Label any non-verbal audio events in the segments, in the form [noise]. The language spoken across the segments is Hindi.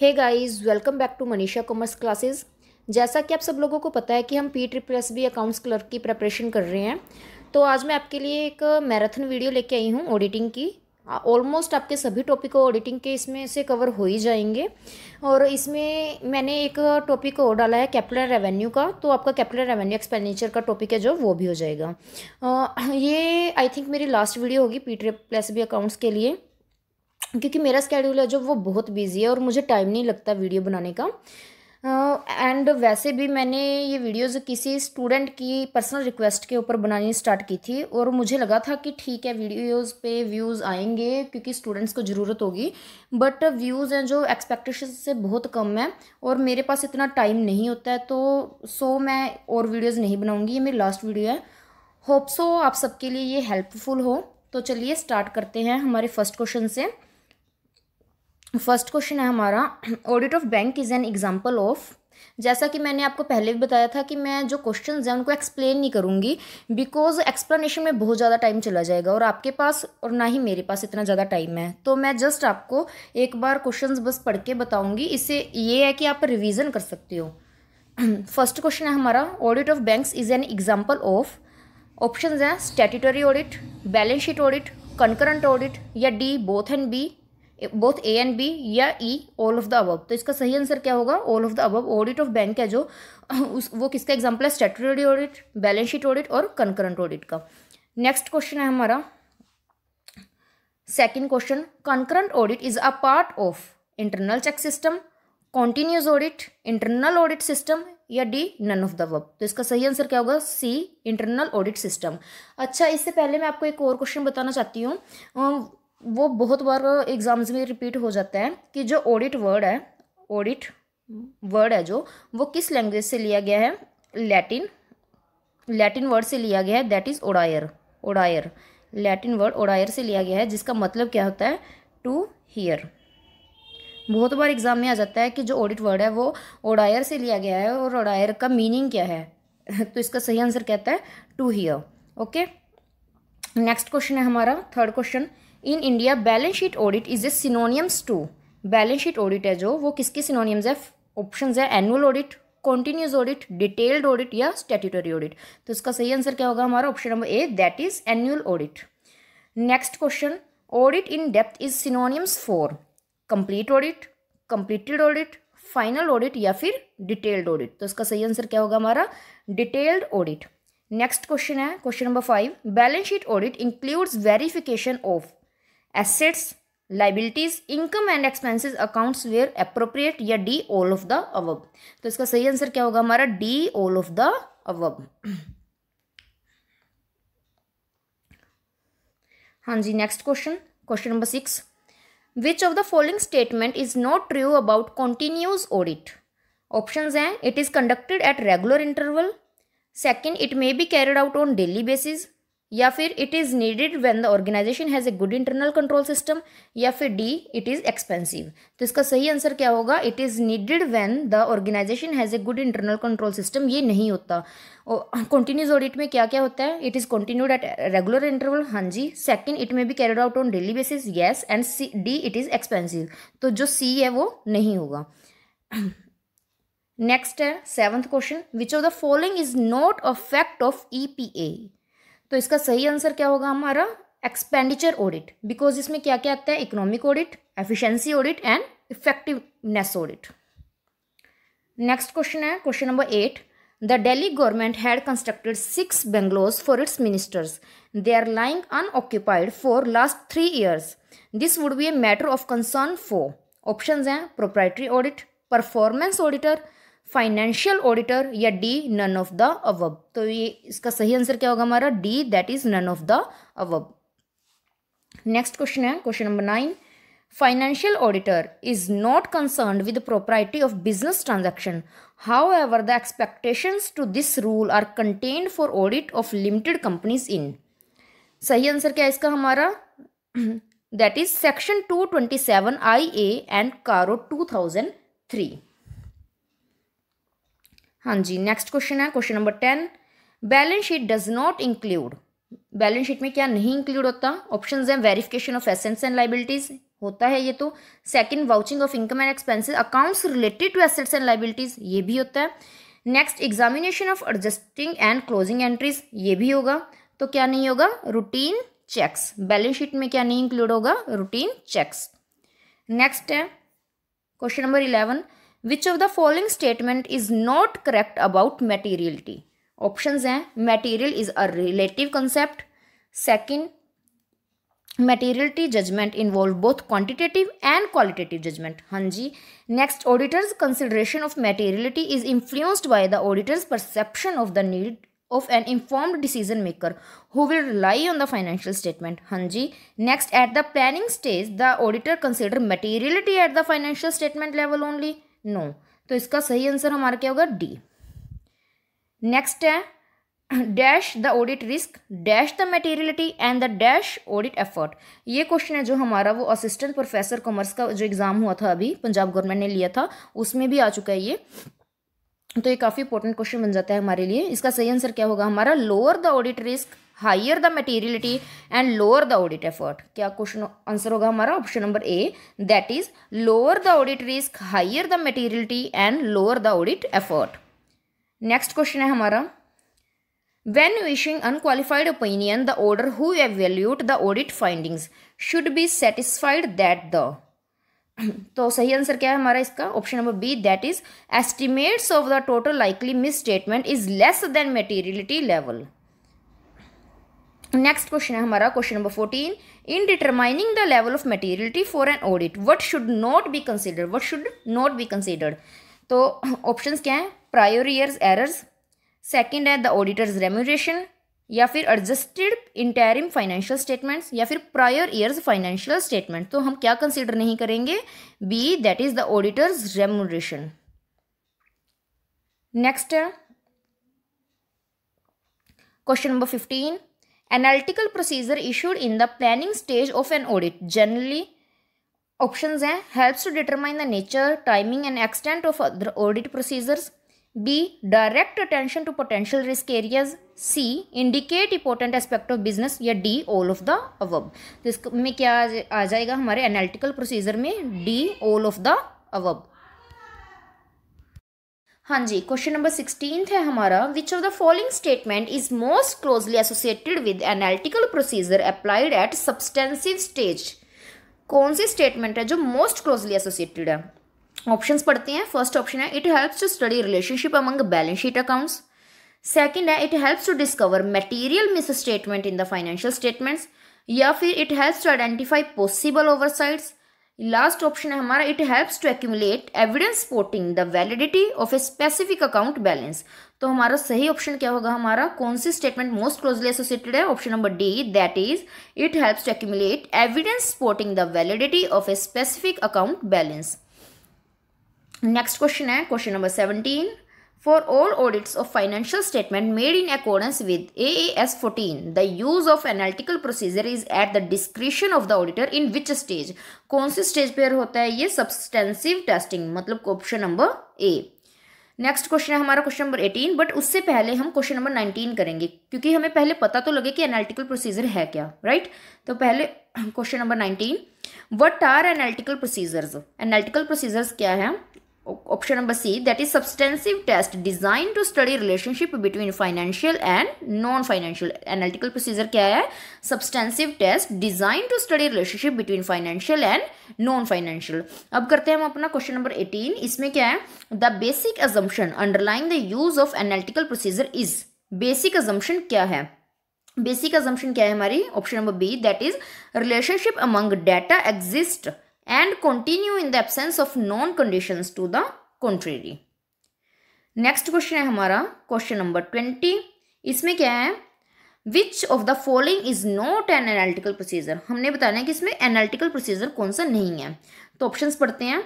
Hey guys welcome back to Manisha commerce classes जैसा कि आप सब लोगों को पता है कि हम P triple S B accounts clerk की प्रेपरेशन कर रहे हैं तो आज मैं आपके लिए एक मैराथन वीडियो लेके आई हूँ ऑडिटिंग की ऑलमोस्ट आपके सभी टॉपिक ऑडिटिंग के इसमें से कवर हो ही जाएंगे और इसमें मैंने एक टॉपिक और डाला है कैपिटल रेवेन्यू का तो आपका कैपिटल रेवेन्यू एक्सपेंडिचर का टॉपिक है जो वो भी हो जाएगा आ, ये आई थिंक मेरी लास्ट वीडियो होगी P trip plus B accounts के लिए क्योंकि मेरा स्केड्यूल है जो वो बहुत बिजी है और मुझे टाइम नहीं लगता वीडियो बनाने का एंड uh, वैसे भी मैंने ये वीडियोस किसी स्टूडेंट की पर्सनल रिक्वेस्ट के ऊपर बनानी स्टार्ट की थी और मुझे लगा था कि ठीक है वीडियोस पे व्यूज़ आएंगे क्योंकि स्टूडेंट्स को ज़रूरत होगी बट व्यूज़ हैं जो एक्सपेक्टेशन से बहुत कम है और मेरे पास इतना टाइम नहीं होता है तो सो मैं और वीडियोज़ नहीं बनाऊँगी ये मेरी लास्ट वीडियो है होप सो आप सबके लिए ये हेल्पफुल हो तो चलिए स्टार्ट करते हैं हमारे फर्स्ट क्वेश्चन से फर्स्ट क्वेश्चन है हमारा audit of bank is an example of जैसा कि मैंने आपको पहले भी बताया था कि मैं जो क्वेश्चन हैं उनको एक्सप्लेन नहीं करूँगी बिकॉज एक्सप्लेनेशन में बहुत ज़्यादा टाइम चला जाएगा और आपके पास और ना ही मेरे पास इतना ज़्यादा टाइम है तो मैं जस्ट आपको एक बार क्वेश्चन बस पढ़ के बताऊँगी इससे ये है कि आप रिविज़न कर सकते हो फर्स्ट [clears throat] क्वेश्चन है हमारा audit of banks is an example of option हैं statutory audit balance sheet audit concurrent audit या D both and B both A and B या E all of the above तो इसका सही आंसर क्या होगा all of the above audit of bank है जो उस वो किसका एग्जाम्पल है statutory audit balance sheet audit और कंकरेंट ऑडिट का नेक्स्ट क्वेश्चन है हमारा second question concurrent audit is a part of internal check system continuous audit internal audit system या D none of the above तो इसका सही आंसर क्या होगा सी इंटरनल ऑडिट सिस्टम अच्छा इससे पहले मैं आपको एक और क्वेश्चन बताना चाहती हूँ वो बहुत बार एग्जाम्स में रिपीट हो जाता है कि जो ऑडिट वर्ड है ऑडिट वर्ड है जो वो किस लैंग्वेज से लिया गया है लैटिन लैटिन वर्ड से लिया गया है दैट इज़ ओडायर ओडायर लैटिन वर्ड ओडायर से लिया गया है जिसका मतलब क्या होता है टू हीयर बहुत बार एग्ज़ाम में आ जाता है कि जो ऑडिट वर्ड है वो ओडायर से लिया गया है और ओडायर का मीनिंग क्या है [laughs] तो इसका सही आंसर कहता है to here okay next question है हमारा third question in India balance sheet audit is a synonyms to balance sheet audit है जो वो किसके सिनोनियम्स है ऑप्शन है annual audit continuous audit detailed audit या स्टेट्यूटरी ऑडिट तो इसका सही आंसर क्या होगा हमारा option number A that is annual audit next question audit in depth is synonyms for complete audit completed audit final audit या फिर डिटेल्ड ऑडिट तो इसका सही आंसर क्या होगा हमारा डिटेल्ड ऑडिट नेक्स्ट क्वेश्चन है question number five balance sheet audit includes verification of assets liabilities income and expenses accounts where appropriate या D all of the above तो इसका सही आंसर क्या होगा हमारा D all of the above हाँ जी next question question number six Which of the following statement is not true about continuous audit? Options are it is conducted at regular interval. Second, it may be carried out on daily basis. या फिर it is needed when the organisation has a good internal control system या फिर डी इट इज़ एक्सपेंसिव तो इसका सही आंसर क्या होगा it is needed when the organisation has a good internal control system ये नहीं होता कंटिन्यूज ऑडिट में क्या क्या होता है it is continued at regular interval हाँ जी second it may be carried out on daily basis yes and C D it is expensive तो जो सी है वो नहीं होगा नेक्स्ट है seventh question which of the following is not a fact of E P A तो इसका सही आंसर क्या होगा हमारा एक्सपेंडिचर ऑडिट बिकॉज इसमें क्या क्या आता है economic audit efficiency audit and effectiveness audit next question है question number eight the Delhi government had constructed six bungalows for its ministers they are lying unoccupied for last three years this would be a matter of concern for option हैं proprietary audit performance auditor financial auditor या D none of the above तो ये इसका सही आंसर क्या होगा हमारा D that is none of the above next question है question number nine financial auditor is not concern with propriety of business transaction however the expectation to this rule are contained for audit of limited companies in सही आंसर क्या है इसका हमारा that is section two twenty seven I A and CARO two thousand three हाँ जी नेक्स्ट क्वेश्चन है question number ten balance sheet does not include balance sheet में क्या नहीं इंक्लूड होता ऑप्शन है verification of assets and liabilities होता है ये तो second vouching of income and expenses accounts related to assets and liabilities ये भी होता है next examination of adjusting and closing entries ये भी होगा तो क्या नहीं होगा रूटीन चेक्स बैलेंस शीट में क्या नहीं इंक्लूड होगा रूटीन चेक्स नेक्स्ट है question number eleven Which of the following statement is not correct about materiality? Options हैं material is a relative concept. Second, materiality judgment involve both quantitative and qualitative judgment Hanji. next auditor's consideration of materiality is influenced by the auditor's perception of the need of an informed decision maker who will rely on the financial statement Hanji. next at the planning stage the auditor consider materiality at the financial statement level only no तो इसका सही आंसर हमारा क्या होगा डी नेक्स्ट है dash the audit risk dash the materiality and the dash audit effort ये क्वेश्चन है जो हमारा वो असिस्टेंट प्रोफेसर कॉमर्स का जो एग्ज़ाम हुआ था अभी पंजाब गवर्नमेंट ने लिया था उसमें भी आ चुका है ये तो ये काफ़ी इंपॉर्टेंट क्वेश्चन बन जाता है हमारे लिए इसका सही आंसर क्या होगा हमारा lower the audit risk higher the materiality and lower the audit effort क्या क्वेश्चन आंसर होगा हमारा option number A that is lower the audit risk higher the materiality and lower the audit effort next question है हमारा when issuing unqualified opinion the auditor who evaluate the audit findings should be satisfied that the तो सही आंसर क्या है हमारा इसका option number B that is estimates of the total likely misstatement is less than materiality level next question है हमारा question number fourteen in determining the level of materiality for an audit what should not be considered what should not be considered तो ऑप्शंस क्या हैं प्रायर ईयर्स एरर्स सेकंड है द ऑडिटर्स रेम्यूरेशन या फिर एडजस्टेड इंटेरिम फाइनेंशियल स्टेटमेंट्स या फिर प्रायर ईयर्स फाइनेंशियल स्टेटमेंट तो हम क्या कंसिडर नहीं करेंगे B that is the auditor's remuneration next है question number fifteen analytical procedure issued in the planning stage of an audit generally option हैं helps to determine the nature timing and extent of other audit procedures B direct attention to potential risk areas C indicate important aspect of business या D all of the above तो इसमें क्या आ जाएगा हमारे एनालिटिकल प्रोसीजर में D all of the above हाँ जी क्वेश्चन नंबर सिक्सटीन है हमारा which of the following statement is most closely associated with analytical procedure applied at substantive stage कौन सी स्टेटमेंट है जो मोस्ट क्लोजली एसोसिएटेड है ऑप्शंस पढ़ते हैं फर्स्ट ऑप्शन है it helps to study relationship among balance sheet accounts second है it helps to discover material misstatement in the financial statements या फिर it helps to identify possible ओवरसाइड्स last option है हमारा it helps to accumulate evidence supporting the validity of a specific account balance तो हमारा सही ऑप्शन क्या होगा हमारा कौन सी स्टेटमेंट मोस्ट क्लोजली एसोसिएटेड है option number D that is it helps to accumulate evidence supporting the validity of a specific account balance next question है question number seventeen For all audits of financial statement made in accordance with AAS 14, the use of analytical procedure is at the discretion of the auditor in which stage? कौन से stage पर होता है ये substantive testing मतलब option number A. Next question है हमारा क्वेश्चन नंबर एटीन बट उससे पहले हम क्वेश्चन नंबर नाइनटीन करेंगे क्योंकि हमें पहले पता तो लगे कि एनालिटिकल प्रोसीजर है क्या राइट right? तो पहले question number nineteen what are analytical procedures analytical procedures क्या है option number C that is substantive test designed to study relationship between financial and non-financial analytical procedure क्या है substantive test designed to study relationship between financial and non-financial अब करते हैं हम अपना question number 18 इसमें क्या है the basic assumption underlying the use of analytical procedure is basic assumption क्या है बेसिक assumption क्या है हमारी option number B that is relationship among data exist and continue in the absence of non conditions to the contrary. Next question है हमारा क्वेश्चन नंबर ट्वेंटी इसमें क्या है which of the following is not an analytical procedure हमने बताना है कि इसमें एनालिटिकल प्रोसीजर कौन सा नहीं है तो ऑप्शंस पढ़ते हैं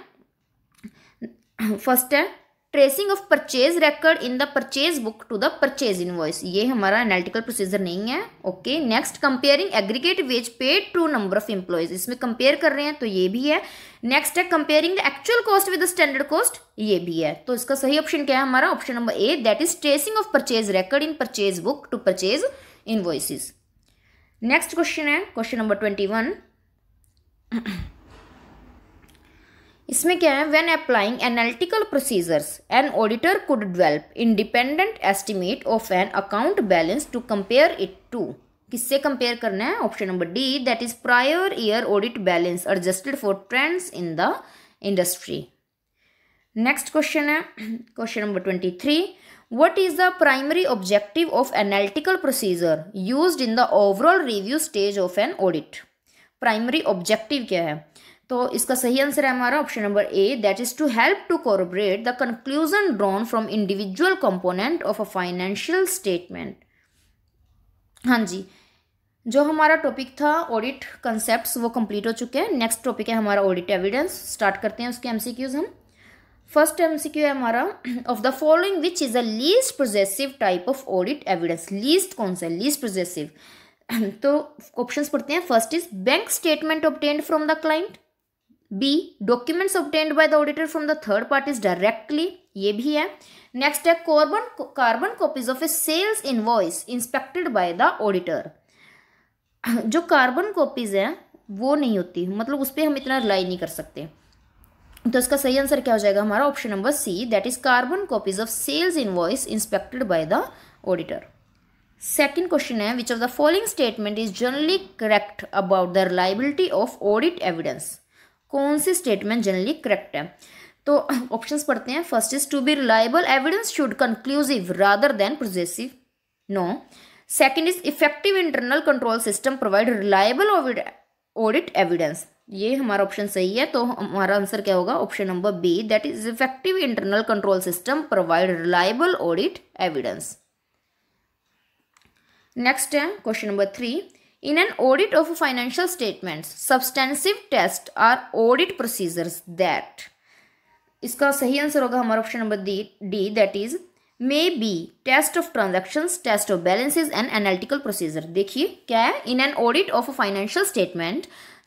फर्स्ट है tracing of purchase record in the purchase book to the purchase invoice ये हमारा एनालिटिकल प्रोसीजर नहीं है okay next comparing aggregate wage paid to number of employees इसमें कंपेयर कर रहे हैं तो ये भी है नेक्स्ट है comparing the actual cost with the standard cost ये भी है तो इसका सही ऑप्शन क्या है हमारा option number A that is tracing of purchase record in purchase book to purchase invoices next question है क्वेश्चन नंबर ट्वेंटी वन इसमें क्या है when applying analytical procedures an auditor could develop independent estimate of an account balance to compare it to किससे कंपेयर करना है option number D that is prior year audit balance adjusted for trends in the industry next question है question number twenty three what is the primary objective of analytical procedure use in the overall review stage of an audit primary objective क्या है तो इसका सही आंसर है हमारा option number A that is to help to corroborate the conclusion drawn from individual component of a financial statement हाँ जी जो हमारा टॉपिक था ऑडिट कंसेप्ट्स वो कंप्लीट हो चुके हैं नेक्स्ट टॉपिक है हमारा ऑडिट एविडेंस स्टार्ट करते हैं उसके एमसीक्यूज हम फर्स्ट एमसीक्यू है हमारा of the following which is a least persuasive type of audit evidence least कौन सा लीस्ट प्रोजेसिव [clears throat] तो ऑप्शंस पढ़ते हैं first is bank statement obtained from the client B documents obtained by the auditor from the third parties directly ये भी है नेक्स्ट है carbon carbon copies of a sales invoice inspected by the auditor जो कार्बन कॉपीज हैं वो नहीं होती मतलब उस पर हम इतना रिलाई नहीं कर सकते तो इसका सही आंसर क्या हो जाएगा हमारा option number C that is carbon copies of sales invoice inspected by the auditor second question है which of the following statement is generally correct about the reliability of audit evidence कौन सी स्टेटमेंट जनरली करेक्ट है तो ऑप्शंस पढ़ते हैं first is to be reliable evidence should conclusive rather than progressive no second is effective internal control system provide reliable audit evidence ये हमारा ऑप्शन सही है तो हमारा आंसर क्या होगा option number B that is effective internal control system provide reliable audit evidence next है question number three in an audit of financial statement substantive test are audit procedures that इसका सही आंसर होगा हमारा option number D D that is may be test of transactions test of balances and analytical procedure देखिए क्या है in an audit of financial statement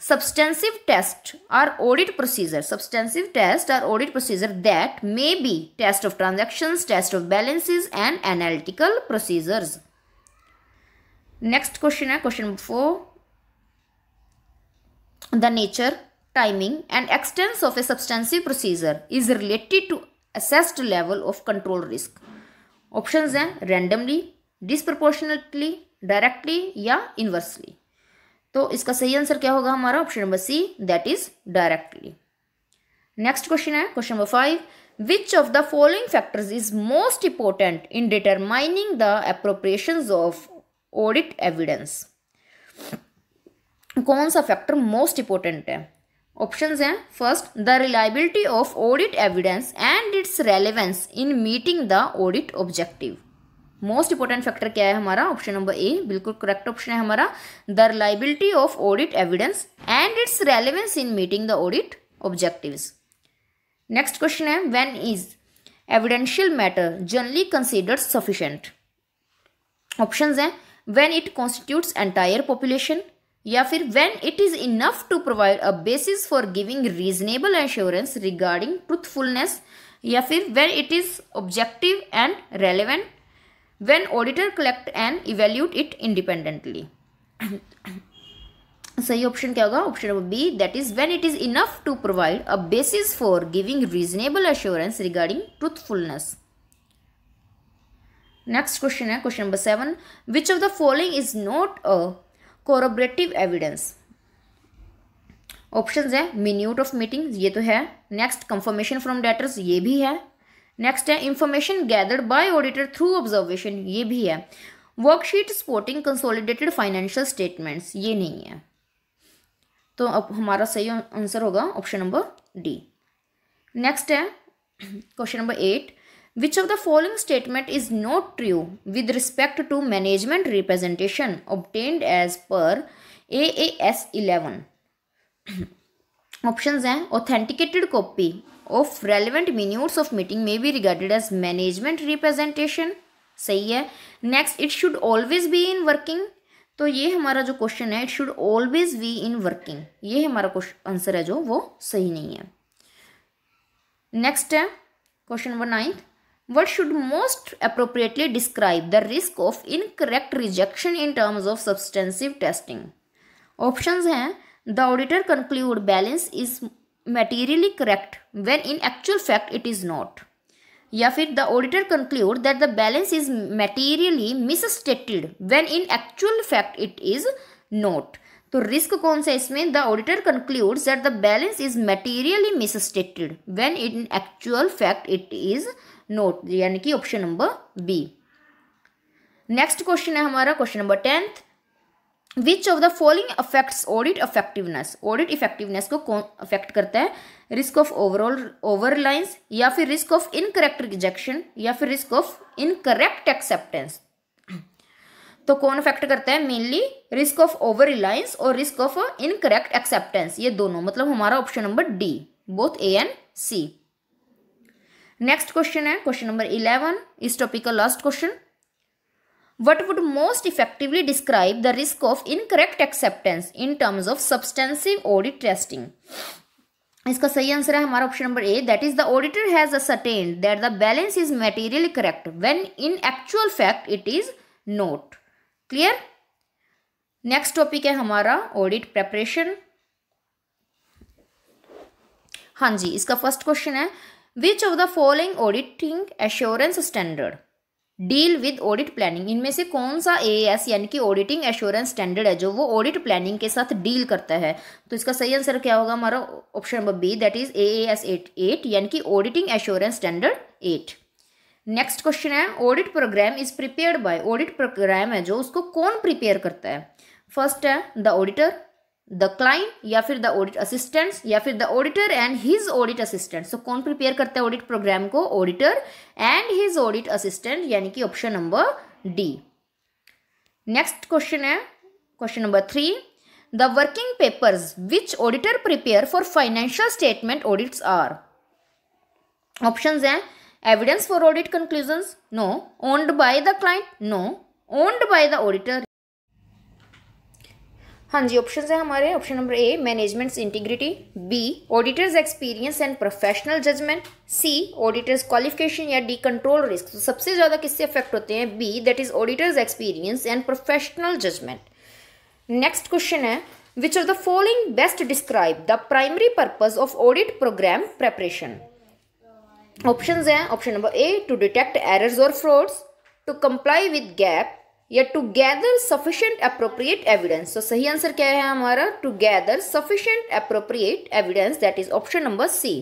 substantive test are audit procedure substantive test are audit procedure that may be test of transactions test of balances and analytical procedures next question है question number four the nature timing and extent of a substantive procedure is related to assessed level of control risk option हैं randomly disproportionately डायरेक्टली या इनवर्सली तो इसका सही आंसर क्या होगा हमारा option number C that is directly next question है question number five which of the following factors is most important in determining the appropriation of audit evidence कौन सा फैक्टर मोस्ट इंपॉर्टेंट है ऑप्शंस हैं first the reliability of audit evidence and its relevance in meeting the audit objective most important factor क्या है हमारा ऑप्शन नंबर ए बिल्कुल करेक्ट ऑप्शन है हमारा the reliability of audit evidence and its relevance in meeting the audit objective next question है when is evidential matter generally considered sufficient option हैं when it constitutes entire population या फिर when it is enough to provide a basis for giving reasonable assurance regarding truthfulness या फिर when it is objective and relevant when auditor collect and evaluate it independently [coughs] सही ऑप्शन क्या होगा option number B that is when it is enough to provide a basis for giving reasonable assurance regarding truthfulness next question है question number seven which of the following is not a corroborative evidence option है मिन्यूट ऑफ मीटिंग ये तो है नेक्स्ट कंफर्मेशन फ्रॉम डेटर्स ये भी है नेक्स्ट है information gathered by auditor through observation ये भी है worksheet supporting consolidated financial statements ये नहीं है तो अब हमारा सही आंसर होगा ऑप्शन नंबर डी नेक्स्ट है question number eight Which of the following statement is not true with respect to management representation obtained as per AAS 11? Options हैं authenticated copy of relevant minutes of meeting may be regarded as management representation सही है next it should always be in working तो ये हमारा जो क्वेश्चन है it should always be in working ये हमारा क्वेश्चन आंसर है जो वो सही नहीं है नेक्स्ट है question number ninth what should most appropriately describe the risk of incorrect rejection in terms of substantive testing options hain the auditor conclude balance is materially correct when in actual fact it is not ya fir the auditor conclude that the balance is materially misstated when in actual fact it is not तो risk कौन सा इसमें the auditor concludes that the balance is materially misstated when in actual fact not यानी कि option number B next question है हमारा question number tenth which of the following affects audit effectiveness audit effectiveness को कौन अफेक्ट करता है रिस्क ऑफ ओवरऑल ओवरलाइंस या फिर रिस्क ऑफ इनकरेक्ट रिजेक्शन या फिर रिस्क ऑफ इनकरेक्ट एक्सेप्टेंस तो कौन अफेक्ट करता है mainly risk of over reliance और रिस्क ऑफ इनकरेक्ट एक्सेप्टेंस ये दोनों मतलब हमारा option number D both A and C next question है क्वेश्चन नंबर इलेवन इस टॉपिक का last question what would most effectively describe risk of incorrect acceptance in terms of substantive audit testing इसका सही आंसर है हमारा option number A that is the auditor has ascertained that the balance is materially correct when in actual fact it is not clear next topic है हमारा ऑडिट प्रेपरेशन हाँ जी इसका फर्स्ट क्वेश्चन है which of the following auditing assurance standard deal with audit planning इनमें से कौन सा ए एस यानी कि ऑडिटिंग एश्योरेंस स्टैंडर्ड है जो वो ऑडिट प्लानिंग के साथ डील करता है तो इसका सही आंसर क्या होगा हमारा option number B that is A S eight eight यानी कि auditing assurance standard eight next question है audit programme is prepare by audit programme है जो उसको कौन प्रिपेयर करता है फर्स्ट है द ऑडिटर द क्लाइंट या फिर द ऑडिट असिस्टेंट्स या फिर the auditor and his audit assistant so कौन प्रिपेयर करता है ऑडिट प्रोग्राम को auditor and his audit assistant यानी कि option number D next question है question number three the working papers which auditor prepare for financial statement audits are option हैं evidence for audit conclusion no owned by the client no owned by the auditor हाँ जी ऑप्शन है हमारे option number A managements integrity B auditor's experience and professional judgement C auditor's qualification या डी कंट्रोल रिस्क सबसे ज़्यादा किससे अफेक्ट होते हैं B that is auditor's experience and professional judgement next question है which are the following best describe the primary purpose of audit programme preparation option हैं option number A to detect errors और frauds to comply with GAAP या to gather sufficient appropriate evidence तो सही आंसर क्या है हमारा to gather sufficient appropriate evidence that is option number C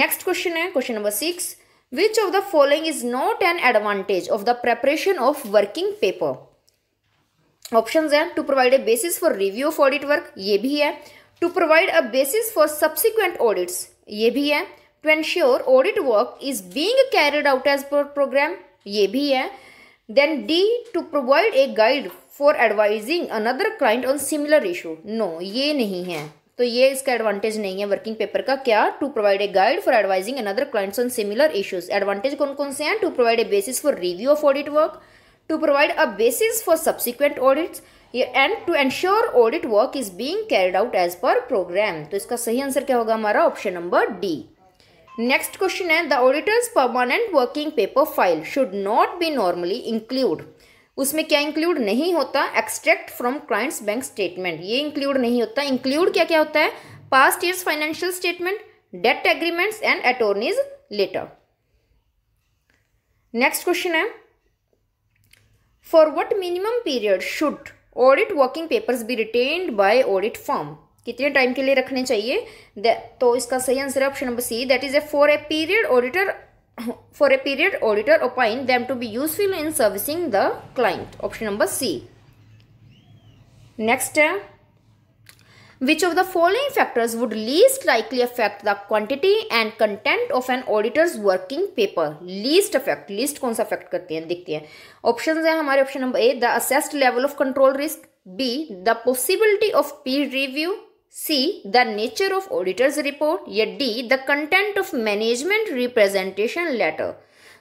next question है question number six which of the following is not an advantage of the preparation of working paper option है to provide a basis for review of audit work ये भी है to provide a basis for subsequent audits ये भी है to ensure audit work is being carried out as per programme ये भी है Then D to provide a guide for advising another client on similar issue. No, ये नहीं है तो ये इसका एडवांटेज नहीं है वर्किंग पेपर का क्या to provide a guide for advising another clients on similar issues advantage कौन कौन से हैं to provide a basis for review of audit work to provide a basis for subsequent audits and to ensure audit work is being carried out as per programme तो इसका सही आंसर क्या होगा हमारा option number D next question है the auditor's permanent working paper file should not B normally include उसमें क्या इंक्लूड नहीं होता extract from client's bank statement ये इंक्लूड नहीं होता इंक्लूड क्या क्या होता है past years financial statement debt agreements and attorney's letter next question है for what minimum period should audit working papers be retained by audit firm कितने टाइम के लिए रखने चाहिए तो इसका सही answer option number C that is A for a period auditor for a period auditor appoint them to be useful in servicing the client option number C next है which of the following factors would least likely affect the quantity and content of an auditor's working paper least affect least कौन सा अफेक्ट करते हैं दिखते हैं ऑप्शन है हमारे option number A the assessed level of control risk B the possibility of peer review C. The nature of auditor's report या D. The content of management representation letter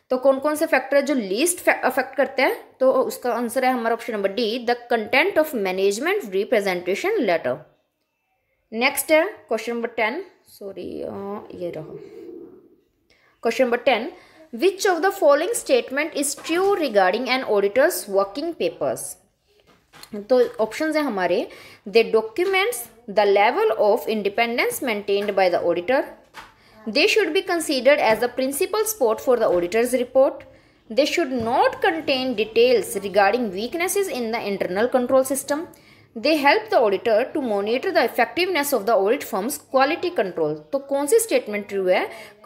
तो कौन कौन से फैक्टर है जो लीस्ट अफेक्ट करते हैं तो उसका आंसर है हमारा option number D the content of management representation letter next है क्वेश्चन नंबर टेन सॉरी ये रहा question number ten which of the following statement is true regarding an auditor's working papers तो ऑप्शंस हैं हमारे the documents the level of independence maintained by the auditor. They should be considered as the principal spot for the auditor's report. They should not contain details regarding weaknesses in the internal control system. They help the auditor to monitor the effectiveness of the audit firm's quality control. So, which statement true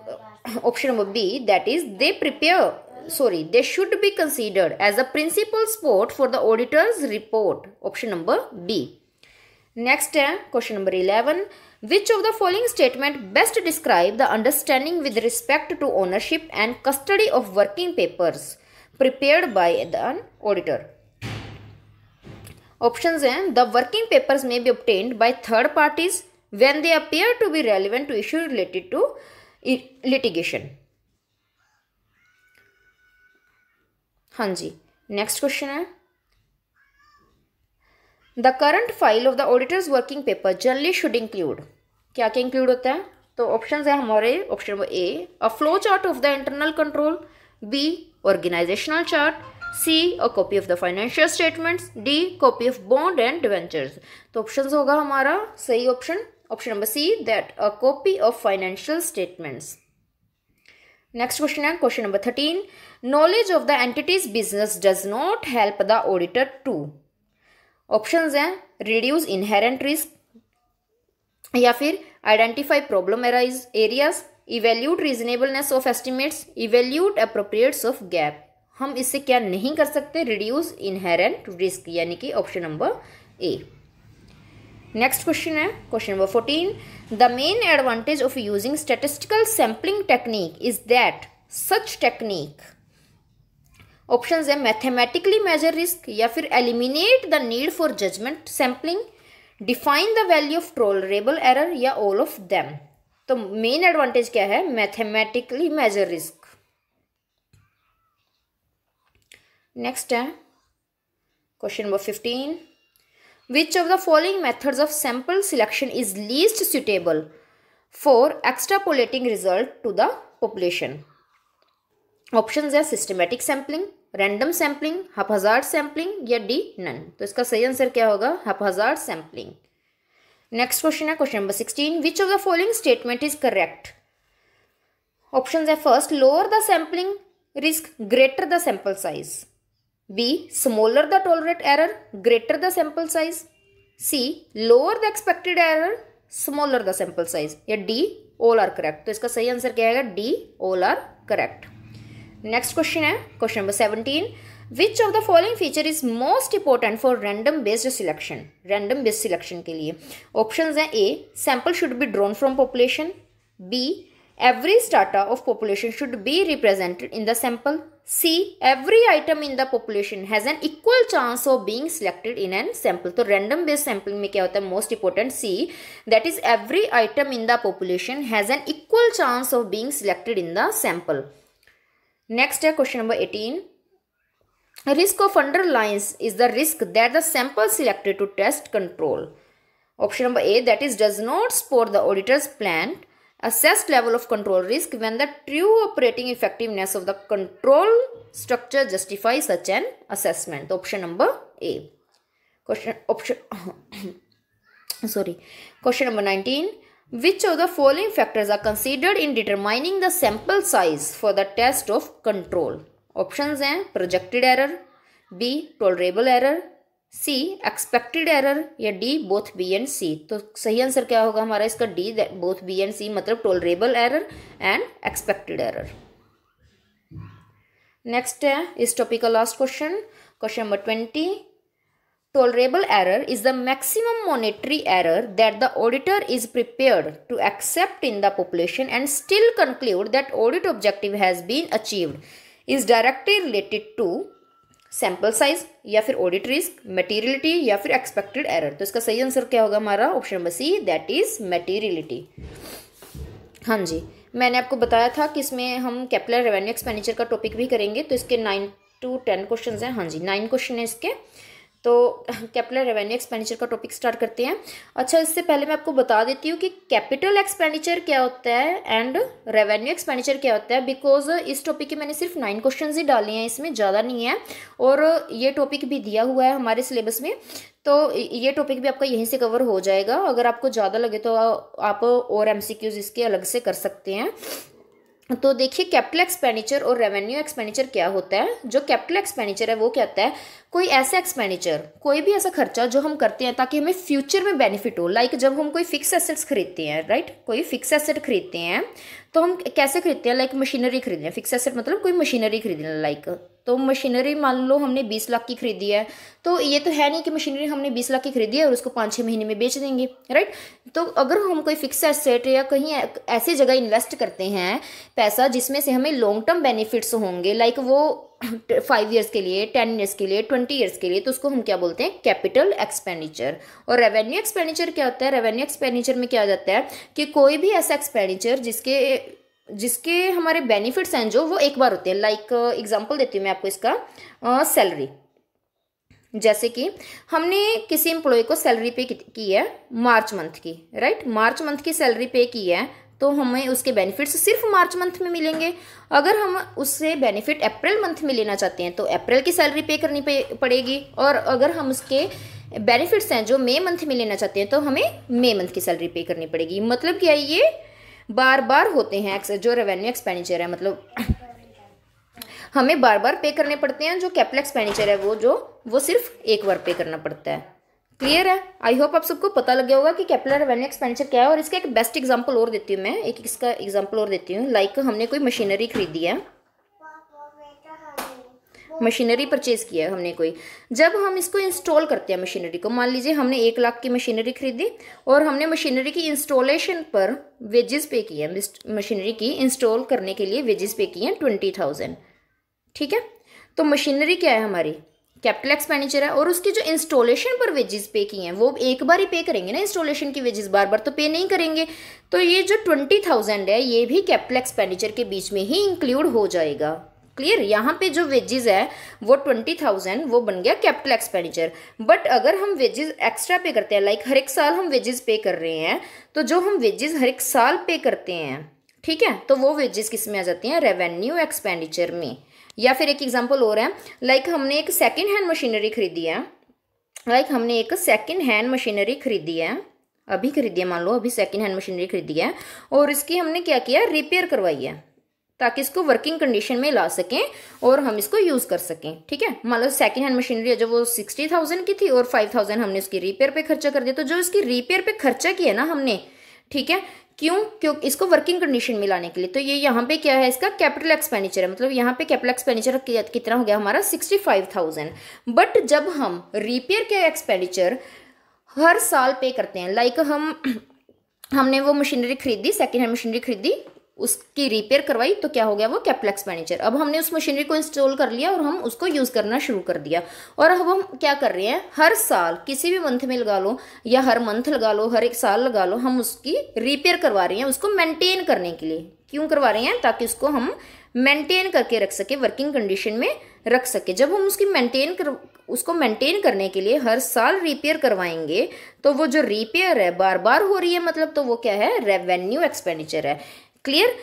[coughs] Option number B that is they prepare sorry they should be considered as a principal support for the auditor's report. Option number B. Next uh, question number 11. Which of the following statement best describe the understanding with respect to ownership and custody of working papers prepared by an auditor? Options are uh, The working papers may be obtained by third parties when they appear to be relevant to issue related to litigation. हाँ जी question question uh, the current file of the auditor's working paper generally should include क्या क्या इंक्लूड होता है तो ऑप्शन है हमारे option number A a flow chart of the internal control B organisational chart C a copy of the financial statements D copy of bond and debentures तो ऑप्शन होगा हमारा सही option option number C that a copy of financial statements next question है question number thirteen knowledge of the entity's business does not help the auditor to options हैं रिड्यूस इनहेरेंट रिस्क या फिर identify problem arise areas evaluate reasonableness of estimates evaluate appropriateness of GAAP हम इससे क्या नहीं कर सकते रिड्यूस इनहेरेंट रिस्क यानी कि option number A next question है question number fourteen the main advantage of using statistical sampling technique is that such technique option है मैथेमेटिकली मेजर रिस्क या फिर eliminate the need for judgement sampling define the value of tolerable error या ऑल ऑफ देम तो मेन एडवांटेज क्या है मैथेमेटिकली मेजर रिस्क नेक्स्ट है question number fifteen which of the following methods of sample selection is least suitable for extrapolating result to the population option है systematic sampling random sampling haphazard sampling या डी नन तो इसका सही आंसर क्या होगा हजार सैम्पलिंग नेक्स्ट क्वेश्चन है question number sixteen which of the following statement is correct option है first lower the sampling risk greater the sample size B smaller the tolerate error greater the sample size C lower the expected error smaller the sample size या डी ऑल आर करेक्ट तो इसका सही आंसर क्या है D all are correct next question है question number seventeen which of the following feature is most important for random based selection random based selection के लिए ऑप्शन हैं A sample should be drawn from population B every strata of population should be represented in the sample C every item in the population has an equal chance of being selected in an sample तो रैंडम बेस्ड सैंपल में क्या होता है most important C that is every item in the population has an equal chance of being selected in the sample Next uh, question number 18. Risk of underlines is the risk that the sample selected to test control. Option number A that is does not support the auditor's plan. Assessed level of control risk when the true operating effectiveness of the control structure justifies such an assessment. Option number A. Question option [coughs] sorry. Question number 19. Which of the following factors are considered in determining the sample size for the test of control? Options हैं projected error, B tolerable error, C expected error या D both B and C. तो सही आंसर क्या होगा हमारा इसका D both B and C मतलब tolerable error and expected error. Next है इस टॉपिक का last question question number twenty Tolerable error is the maximum monetary error that the auditor is prepared to accept in the population and still conclude that audit objective has been achieved is directly related to sample size या फिर ऑडिट रिस्क मटेरियलिटी या फिर एक्सपेक्टेड एरर तो इसका सही आंसर क्या होगा हमारा option number C that is materiality हाँ जी मैंने आपको बताया था कि इसमें हम कैपिटल रेवेन्यू एक्सपेंडिचर का टॉपिक भी करेंगे तो इसके नाइन टू टेन क्वेश्चन हैं हाँ जी नाइन क्वेश्चन है इसके तो कैपिटल रेवेन्यू एक्सपेंडिचर का टॉपिक स्टार्ट करते हैं अच्छा इससे पहले मैं आपको बता देती हूँ कि कैपिटल एक्सपेंडिचर क्या होता है एंड रेवेन्यू एक्सपेंडिचर क्या होता है बिकॉज इस टॉपिक के मैंने सिर्फ नाइन क्वेश्चन ही डाले हैं इसमें ज़्यादा नहीं है और ये टॉपिक भी दिया हुआ है हमारे सिलेबस में तो ये टॉपिक भी आपका यहीं से कवर हो जाएगा अगर आपको ज़्यादा लगे तो आप और एम इसके अलग से कर सकते हैं तो देखिए कैपिटल एक्सपेंडिचर और रेवेन्यू एक्सपेंडिचर क्या होता है जो कैपिटल एक्सपेंडिचर है वो कहता है कोई ऐसा एक्सपेंडिचर कोई भी ऐसा खर्चा जो हम करते हैं ताकि हमें फ्यूचर में बेनिफिट हो लाइक like जब हम कोई फिक्स एसेट्स खरीदते हैं राइट कोई फिक्स एसेट खरीदते हैं तो हम कैसे खरीदते हैं लाइक मशीनरी खरीदने फिक्स एसेट मतलब कोई मशीनरी खरीदने लाइक तो मशीनरी मान लो हमने बीस लाख की खरीदी है तो ये तो है नहीं कि मशीनरी हमने बीस लाख की खरीदी है और उसको पाँच छः महीने में बेच देंगे राइट तो अगर हम कोई फिक्स एसेट या कहीं ऐसी जगह इन्वेस्ट करते हैं पैसा जिसमें से हमें लॉन्ग टर्म बेनिफिट्स होंगे लाइक वो फाइव ईयर्स के लिए टेन ईयर्स के लिए ट्वेंटी ईयर्स के लिए तो उसको हम क्या बोलते हैं कैपिटल एक्सपेंडिचर और रेवेन्यू एक्सपेंडिचर क्या होता है रेवेन्यू एक्सपेंडिचर में क्या हो जाता है कि कोई भी ऐसा एक्सपेंडिचर जिसके जिसके हमारे बेनिफिट्स हैं जो वो एक बार होते हैं लाइक एग्जाम्पल देती हूँ मैं आपको इसका सैलरी uh, जैसे कि हमने किसी एम्प्लॉय को सैलरी पे की है मार्च मंथ की राइट मार्च मंथ की सैलरी पे की है तो हमें उसके बेनिफिट्स सिर्फ मार्च मंथ में मिलेंगे अगर हम उससे बेनिफिट अप्रैल मंथ में लेना चाहते हैं तो अप्रैल की सैलरी पे करनी पे पड़ेगी और अगर हम उसके बेनिफिट्स हैं जो मई मंथ में लेना चाहते हैं तो हमें मई मंथ की सैलरी पे करनी पड़ेगी मतलब क्या ये बार बार होते हैं जो रेवेन्यू एक्सपेंडिचर है मतलब हमें बार बार पे करने पड़ते हैं जो कैपिटल एक्सपेंडिचर है वो जो वो सिर्फ एक बार पे करना पड़ता है क्लियर है आई होप आप सबको पता लग गया होगा कि कैपिलर रेवेन्यू एक्सपेंडिचर क्या है और इसका एक बेस्ट एग्जांपल और देती हूँ मैं एक इसका एग्जांपल और देती हूँ लाइक हमने कोई मशीनरी खरीदी है मशीनरी परचेज किया है हमने कोई जब हम इसको इंस्टॉल करते हैं मशीनरी को मान लीजिए हमने एक लाख की मशीनरी खरीदी और हमने मशीनरी की इंस्टॉलेशन पर वेजेस पे किए मशीनरी की इंस्टॉल करने के लिए वेजेस पे किए हैं ट्वेंटी थाउजेंड ठीक है तो मशीनरी क्या है हमारी कैपिटल एक्सपेंडिचर है और उसकी जो इंस्टॉलेशन पर वेजेस पे की हैं वो एक बार ही पे करेंगे ना इंस्टॉलेशन की वेजेस बार बार तो पे नहीं करेंगे तो ये जो ट्वेंटी थाउजेंड है ये भी कैपिटल एक्सपेंडिचर के बीच में ही इंक्लूड हो जाएगा क्लियर यहाँ पे जो वेजेस है वो ट्वेंटी थाउजेंड वो बन गया कैपिटल एक्सपेंडिचर बट अगर हम वेजेस एक्स्ट्रा पे करते हैं लाइक हर एक साल हम वेजेस पे कर रहे हैं तो जो हम वेजेस हर एक साल पे करते हैं ठीक है तो वो वेजेस किस में आ जाती हैं रेवेन्यू एक्सपेंडिचर में या फिर एक एग्जाम्पल और है लाइक हमने एक सेकेंड हैंड मशीनरी खरीदी है लाइक हमने एक सेकेंड हैंड मशीनरी खरीदी है अभी खरीदी है मान लो अभी सेकेंड हैंड मशीनरी खरीदी है और इसकी हमने क्या किया रिपेयर करवाई है ताकि इसको वर्किंग कंडीशन में ला सकें और हम इसको यूज़ कर सकें ठीक है मान लो सेकेंड हैंड मशीनरी है जो वो सिक्सटी थाउजेंड की थी और फाइव थाउजेंड हमने उसकी रिपेयर पे खर्चा कर दिया तो जो इसकी रिपेयर पे खर्चा किया ना हमने ठीक है क्यों क्यों इसको वर्किंग कंडीशन में लाने के लिए तो ये यहाँ पे क्या है इसका कैपिटल एक्सपेंडिचर है मतलब यहाँ पे कैपिटल एक्सपेंडिचर कितना हो गया हमारा सिक्सटी फाइव थाउजेंड बट जब हम रिपेयर के एक्सपेंडिचर हर साल पे करते हैं लाइक like हम [clears throat] हमने वो मशीनरी खरीदी सेकेंड हैंड मशीनरी खरीदी उसकी रिपेयर करवाई तो क्या हो गया वो कैप्लेक्स मैनेजर अब हमने उस मशीनरी को इंस्टॉल कर लिया और हम उसको यूज़ करना शुरू कर दिया और अब हम क्या कर रहे हैं हर साल किसी भी मंथ में लगा लो या हर मंथ लगा लो हर एक साल लगा लो हम उसकी रिपेयर करवा रहे हैं उसको मेंटेन करने के लिए क्यों करवा रहे हैं ताकि उसको हम मेंटेन करके रख सके वर्किंग कंडीशन में रख सके जब हम उसकी मेंटेन कर उसको मेंटेन करने के लिए हर साल रिपेयर करवाएंगे तो वो जो रिपेयर है बार बार हो रही है मतलब तो वो क्या है रेवेन्यू एक्सपेंडिचर है क्लियर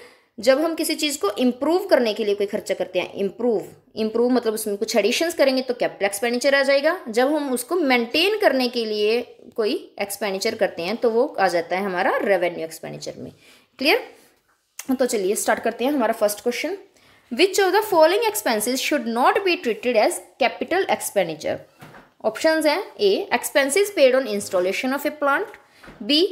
जब हम किसी चीज़ को इम्प्रूव करने के लिए कोई खर्चा करते हैं इम्प्रूव इम्प्रूव मतलब उसमें कुछ एडिशंस करेंगे तो कैपिटल एक्सपेंडिचर आ जाएगा जब हम उसको मेंटेन करने के लिए कोई एक्सपेंडिचर करते हैं तो वो आ जाता है हमारा रेवेन्यू एक्सपेंडिचर में क्लियर तो चलिए स्टार्ट करते हैं हमारा first question which of the following expenses should not be treated as capital expenditure option हैं A expenses paid on installation of a plant B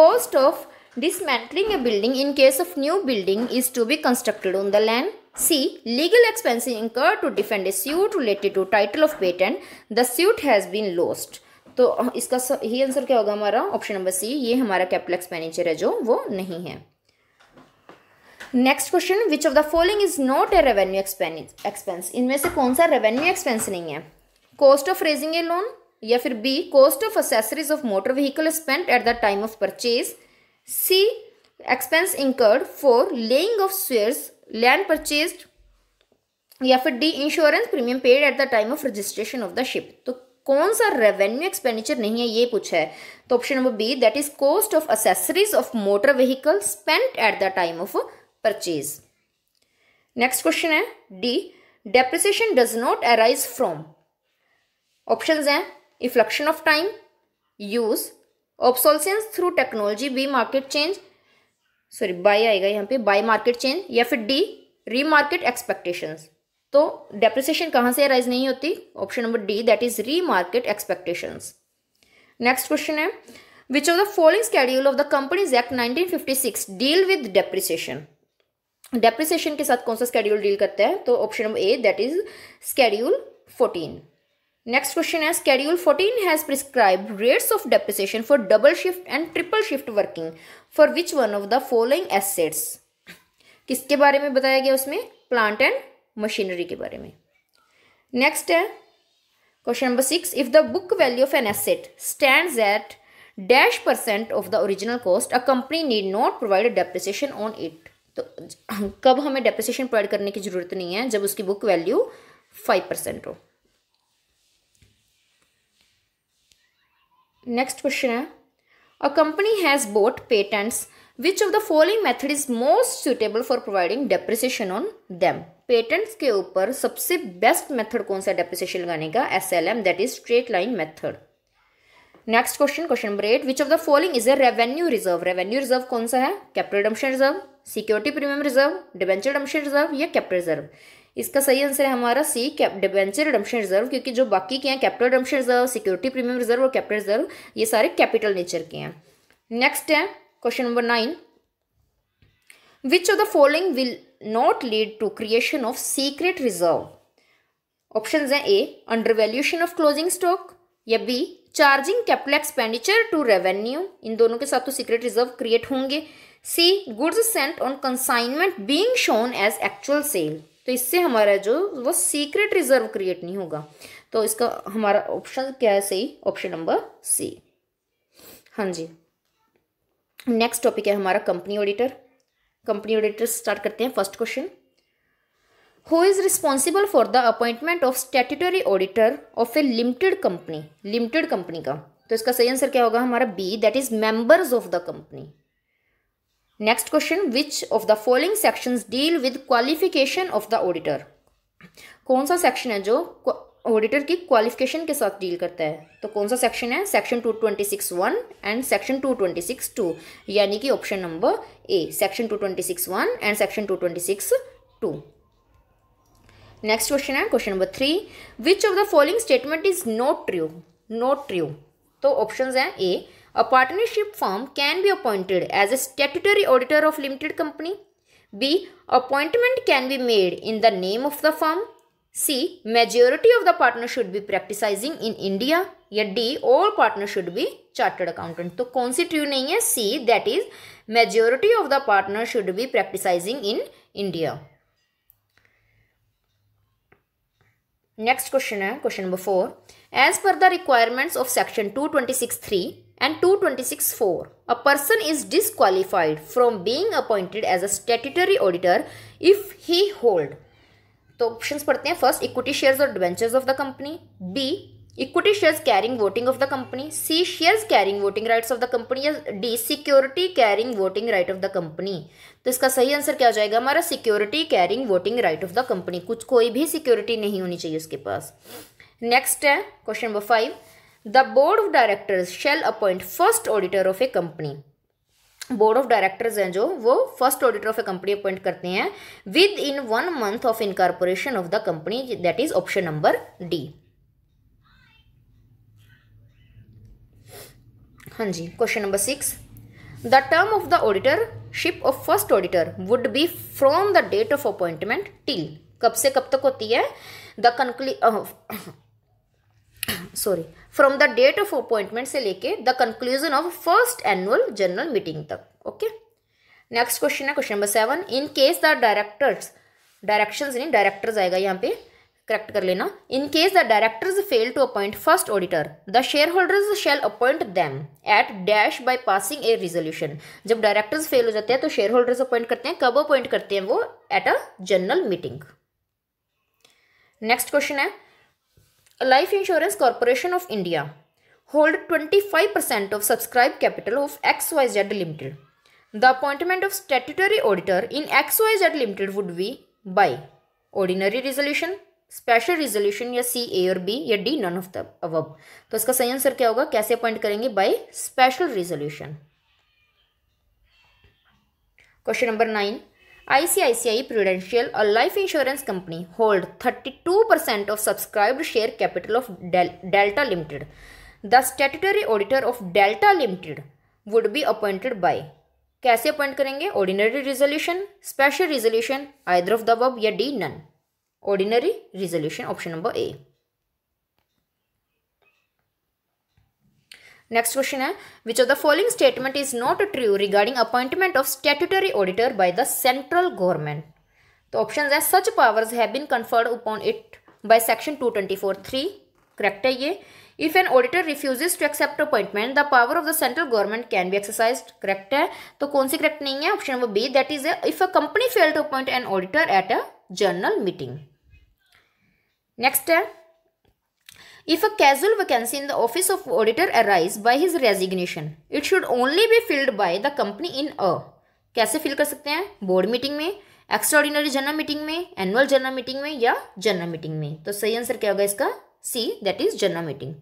cost of Dismantling a building in case of new building is to be constructed on the land. C. Legal expenses incurred to defend a suit related to title of patent. The suit has been lost. तो इसका ही आंसर क्या होगा हमारा ऑप्शन नंबर सी ये हमारा कैपिटल एक्सपेंडिचर है जो वो नहीं है next question which of the following is not a revenue expense इनमें से कौन सा रेवेन्यू एक्सपेंस नहीं है cost of raising a loan या फिर B cost of accessories of motor vehicle spend at the time of purchase C expense incurred for laying of sewers land purchase या फिर D insurance premium paid at the time of registration of the ship तो कौन सा रेवेन्यू एक्सपेंडिचर नहीं है ये पूछा है तो option number B that is cost of accessories of motor vehicle spent at the time of purchase next question है the depreciation does not arise from option हैं efflux of time use obsolescence through technology B market change sorry by आएगा यहाँ पे बाई मार्केट चेंज या फिर डी री मार्केट एक्सपेक्टेशंस तो डेप्रिसिएशन कहाँ से अराइज नहीं होती option number D that is re market expectations next question है which of the following schedule of the companies act 1956 six deal with depreciation के साथ कौन सा स्केड्यूल डील करता है तो option number A that is schedule fourteen next question है schedule 14 has prescribe rates of depreciation for double shift and triple shift working for which one of the following assets किसके बारे में बताया गया उसमें प्लांट एंड मशीनरी के बारे में नेक्स्ट है question number six if the book value of an asset stand at dash percent of the original cost a company need not provide depreciation on it तो कब हमें डेप्रिसिएशन प्रोवाइड करने की ज़रूरत नहीं है जब उसकी बुक वैल्यू फाइव परसेंट हो नेक्स्ट क्वेश्चन है a company has bought patents which of the following method is most suitable for providing depreciation on them patents के ऊपर सबसे बेस्ट मेथड कौन सा डेप्रिसिएशन लगाने का S L M that is straight line method next question question number eight which of the following is a revenue reserve revenue reserve कौन सा है capital redemption reserve security premium reserve debenture redemption reserve या कैपिटल रिजर्व इसका सही आंसर है हमारा सी डिबेंचर रिडम्शन रिजर्व क्योंकि जो बाकी के हैं capital redemption reserve security premium reserve और कैपिटल रिजर्व ये सारे कैपिटल नेचर के हैं नेक्स्ट है question number nine which of the following will not lead to creation of secret reserve option हैं A under valuation of closing stock या B charging capital expenditure to revenue इन दोनों के साथ तो सीक्रेट रिजर्व क्रिएट होंगे C goods sent on consignment being shown as actual cell तो इससे हमारा जो वो सीक्रेट रिजर्व क्रिएट नहीं होगा तो इसका हमारा ऑप्शन क्या है सही ऑप्शन नंबर सी हाँ जी नेक्स्ट टॉपिक है हमारा company auditor company auditor start करते हैं first question who is responsible for the appointment of statutory auditor of a limited company limited company का तो इसका सही आंसर क्या होगा हमारा B that is members of the company next question which of the following sections deal with qualification of the auditor कौन सा सेक्शन है जो ऑडिटर की क्वालिफिकेशन के साथ डील करता है तो कौन सा सेक्शन है section two twenty six one and section two twenty six two यानी कि option number A section two twenty six one and section two twenty six two next question है question number three which of the following statement is not true not true तो ऑप्शन हैं A A partnership firm can be appointed as a statutory auditor of limited company. B. Appointment can be made in the name of the firm. C. Majority of the partners should be practicing in India. Yet D. All partners should be chartered accountant. So, constitute C. That is, majority of the partners should be practicing in India. Next question, question number 4. As per the requirements of section 226.3, and 226.4. A person is disqualified from being appointed as a statutory auditor if he hold. तो ऑप्शंस पढ़ते हैं फर्स्ट इक्विटी शेयर्स और debentures of the company B equity shares carrying voting of the company C shares carrying voting rights of the company या D security carrying voting right of the company तो इसका सही आंसर क्या हो जाएगा हमारा security carrying voting right of the company कुछ कोई भी सिक्योरिटी नहीं होनी चाहिए उसके पास नेक्स्ट है question number five the board of directors shall appoint first auditor of a company board of directors हैं जो वो first auditor of a company appoint करते हैं within one month of incorporation of the company that is option number D हाँ जी question number six the term of the auditorship of first auditor would be from the date of appointment till कब से कब तक होती है the conclusion uh, sorry from the date of appointment से लेके the conclusion of first annual general meeting तक ओके नेक्स्ट क्वेश्चन है question number seven in case the directors directions नहीं डायरेक्टर्स आएगा यहाँ पे करेक्ट कर लेना in case the directors fail to appoint first auditor the share shareholders shall appoint them at dash by passing a resolution जब डायरेक्टर्स फेल हो जाते हैं तो शेयर होल्डर्स अपॉइंट करते हैं कब अपॉइंट करते हैं वो at a general meeting next question है Life Insurance Corporation of India hold 25% of subscribed capital of XYZ Limited. The appointment of statutory auditor in XYZ Limited would be by ordinary resolution special resolution या सी ए और बी या D none of the above तो इसका सही आंसर क्या होगा कैसे अपॉइंट करेंगे by special resolution question number nine ICICI Prudential और life insurance company hold 32 percent of subscribed share capital of Delta Limited the statutory auditor of Delta Limited would be appointed by कैसे अपॉइंट करेंगे ordinary resolution special resolution either of the बब या D none ordinary resolution option number A next question है which of the following statement is not true regarding appointment of statutory auditor by the central government तो ऑप्शन है such powers have been conferred upon it by section two twenty four three correct है ये if an auditor refuses to accept appointment the power of the central government can be exercise correct है तो कौन सी करेक्ट नहीं है option number B that is if a company fail to appoint an auditor at a general meeting next है If a casual vacancy in the office of auditor arises by his resignation, it should only be filled by the company in a. कैसे फिल कर सकते हैं बोर्ड मीटिंग में एक्स्ट्रॉर्डिनरी जनरल मीटिंग में एनुअल जनरल मीटिंग में या जनरल मीटिंग में तो सही आंसर क्या होगा इसका C that is general meeting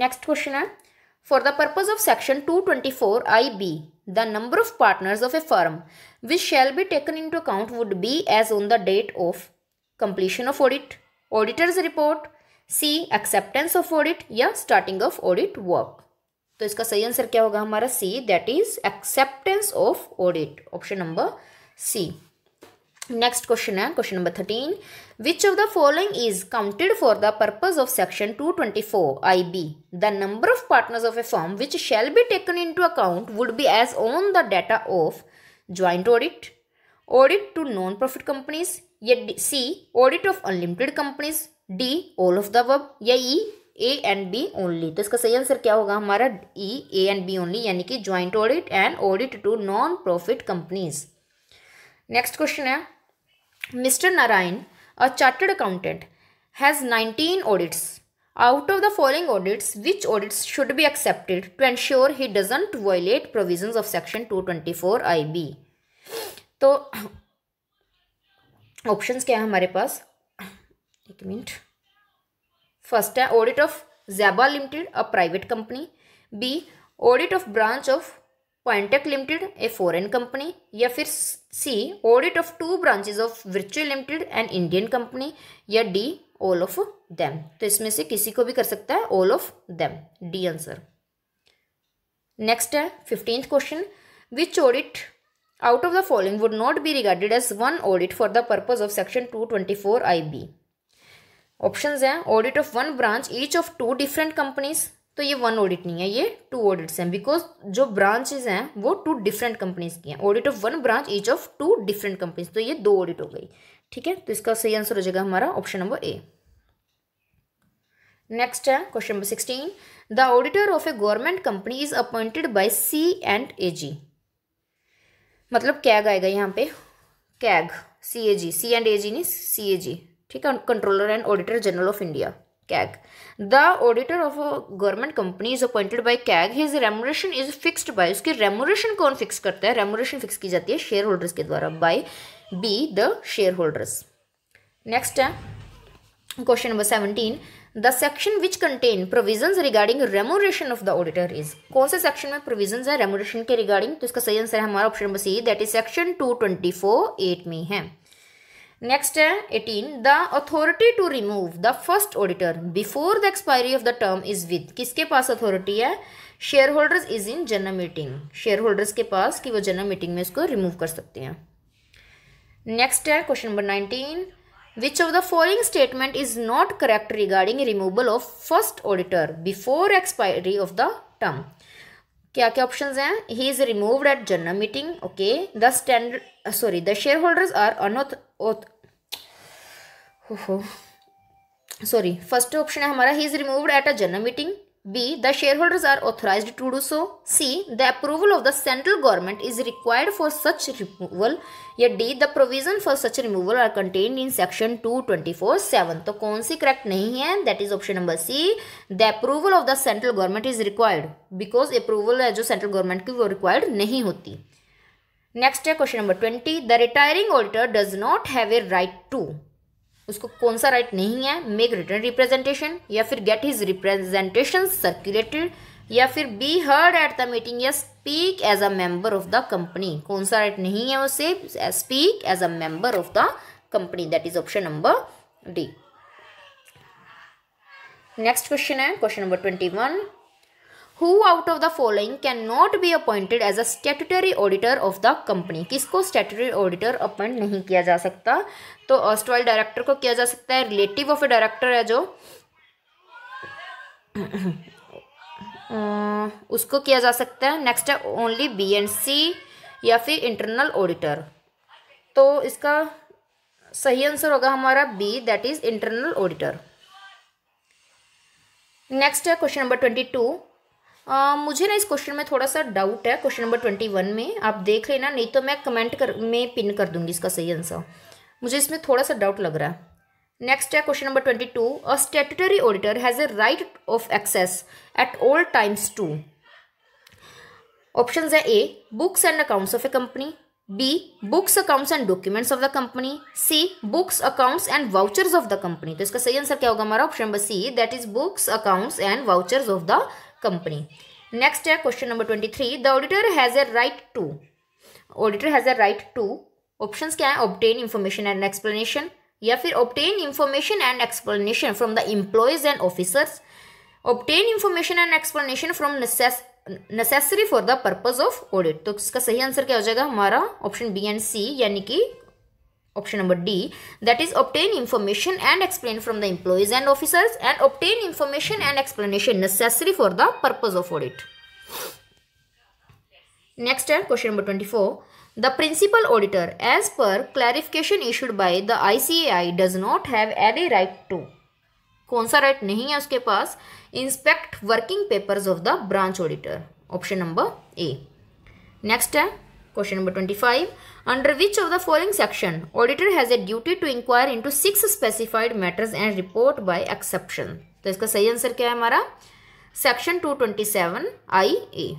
next question है For the purpose of section 224 IB, the number of partners of a firm which shall be taken into account would be as on the date of completion of audit, auditor's report, C acceptance of audit या starting of audit work. तो इसका सही आंसर क्या होगा हमारा C That is acceptance of audit. Option number C. Next question है question number thirteen which of the following is counted for the purpose of section I B the number of partners of a form which shall be taken to account would be as on the data of joint audit audit to non profit companies या C audit of unlimited companies D all of the above या E A and B only तो इसका सही आंसर क्या होगा हमारा E A and B only यानी कि joint audit and audit to non profit companies next question है Mr. Narayan, a chartered accountant, has 19 audits. Out of the following audits, which audits should be accepted to ensure he doesn't violate provisions of section 224 IB? So, options क्या है हमारे पास एक मिनट फर्स्ट है ऑडिट ऑफ जैबा limited a private company B audit of branch of पॉइंटेक लिमिटेड ए फॉरेन कंपनी या फिर C audit of two branches of virtual limited and Indian company या डी ऑल ऑफ देम तो इसमें से किसी को भी कर सकता है all of them D answer next है fifteenth question which audit out of the following would not be regarded as one audit for the purpose of section two twenty four I B option है audit of one branch each of two different companies तो ये वन ऑडिट नहीं है ये टू ऑडिट्स हैं बिकॉज जो ब्रांचेज हैं वो टू डिफरेंट कंपनीज की हैं audit of one branch each of two different companies तो ये दो ऑडिट हो गई ठीक है तो इसका सही आंसर हो जाएगा हमारा ऑप्शन नंबर ए नेक्स्ट है question number sixteen the auditor of a government company is appointed by C and A G मतलब कैग आएगा यहाँ पे CAG C A ji C and A जी नहीं सी ए जी ठीक है controller and auditor general of India CAG. The auditor of a government company is appointed by CAG. His remuneration is fixed by उसकी remuneration कौन fix करता है Remuneration fix की जाती है shareholders के द्वारा by B the shareholders. Next है question number seventeen. The section which contain provision regarding remuneration of the auditor is कौन से सेक्शन में प्रोविजन है रेमोरेशन के रिगार्डिंग तो इसका सही आंसर है हमारा ऑप्शन बस ये that is section two twenty four eight में है नेक्स्ट है eighteen the authority to remove the first auditor before the expiry of the term is with किसके पास अथॉरिटी है share holders is in general meeting share holders के पास कि वो जनरल मीटिंग में इसको रिमूव कर सकते हैं नेक्स्ट है question number nineteen which of the following statement is not correct regarding removal of first auditor before expiry of the term क्या क्या ऑप्शन हैं he is removed at general meeting okay the standard sorry the share holders are अनोथ ओथ सॉरी फर्स्ट ऑप्शन है हमारा he is removed at a general meeting B. The shareholders are authorized to do so. C. The approval of the central government is required for such removal. या D. The provision for such removal are contained in section 224.7. तो कौन सी करेक्ट नहीं है That is option number C. The approval of the central government is required. Because approval है जो central government की वो required नहीं होती नेक्स्ट है question number twenty the retiring auditor does not have a right to उसको कौन सा राइट नहीं है मेक रिटर्न रिप्रेजेंटेशन या फिर गेट हिज रिप्रेजेंटेशन सर्कुलेटेड या फिर B heard at the meeting या speak as a member of the company कौन सा राइट नहीं है उसे speak as a member of the company that is option number D next question है question number twenty one who out of the following can not be appointed as a statutory auditor of the company किसको स्टेटूटरी ऑडिटर अपॉइंट नहीं किया जा सकता तो ऑस्टॉल डायरेक्टर को किया जा सकता है रिलेटिव ऑफ ए डायरेक्टर है जो उसको किया जा सकता है नेक्स्ट है ओनली बी एंड सी या फिर इंटरनल ऑडिटर तो इसका सही आंसर होगा हमारा B that is internal auditor next है क्वेश्चन नंबर ट्वेंटी टू मुझे ना इस क्वेश्चन में थोड़ा सा डाउट है क्वेश्चन नंबर ट्वेंटी वन में आप देख लेना नहीं तो मैं कमेंट कर में पिन कर दूंगी इसका सही आंसर मुझे इसमें थोड़ा सा डाउट लग रहा है नेक्स्ट है question number twenty two a statutory auditor has a right of access at all times to option है A books and accounts of a company B books accounts and documents of the company C books accounts and vouchers of the company तो इसका सही आंसर क्या होगा हमारा option number C that is books accounts and vouchers of the company next है question number twenty three the auditor has a right to auditor has a right to options क्या है ऑप्टेन इन्फॉर्मेशन एंड एक्सप्लेनेशन या फिर obtain information and explanation from the employees and officers obtain information and explanation from necessary for the purpose of audit तो इसका सही आंसर क्या हो जाएगा हमारा ऑप्शन बी एंड सी यानी कि option number D that is obtain information and explain from the employees and officers and obtain information and explanation necessary for the purpose of audit next है question number twenty four The principal auditor, as per clarification issued by the ICAI, does not have any right to. कौन सा राइट नहीं है उसके पास inspect working papers of the branch auditor option number A next है question number twenty five under which of the following section auditor has a duty to inquire into six specified matters and report by exception तो इसका सही आंसर क्या है हमारा section two twenty seven I A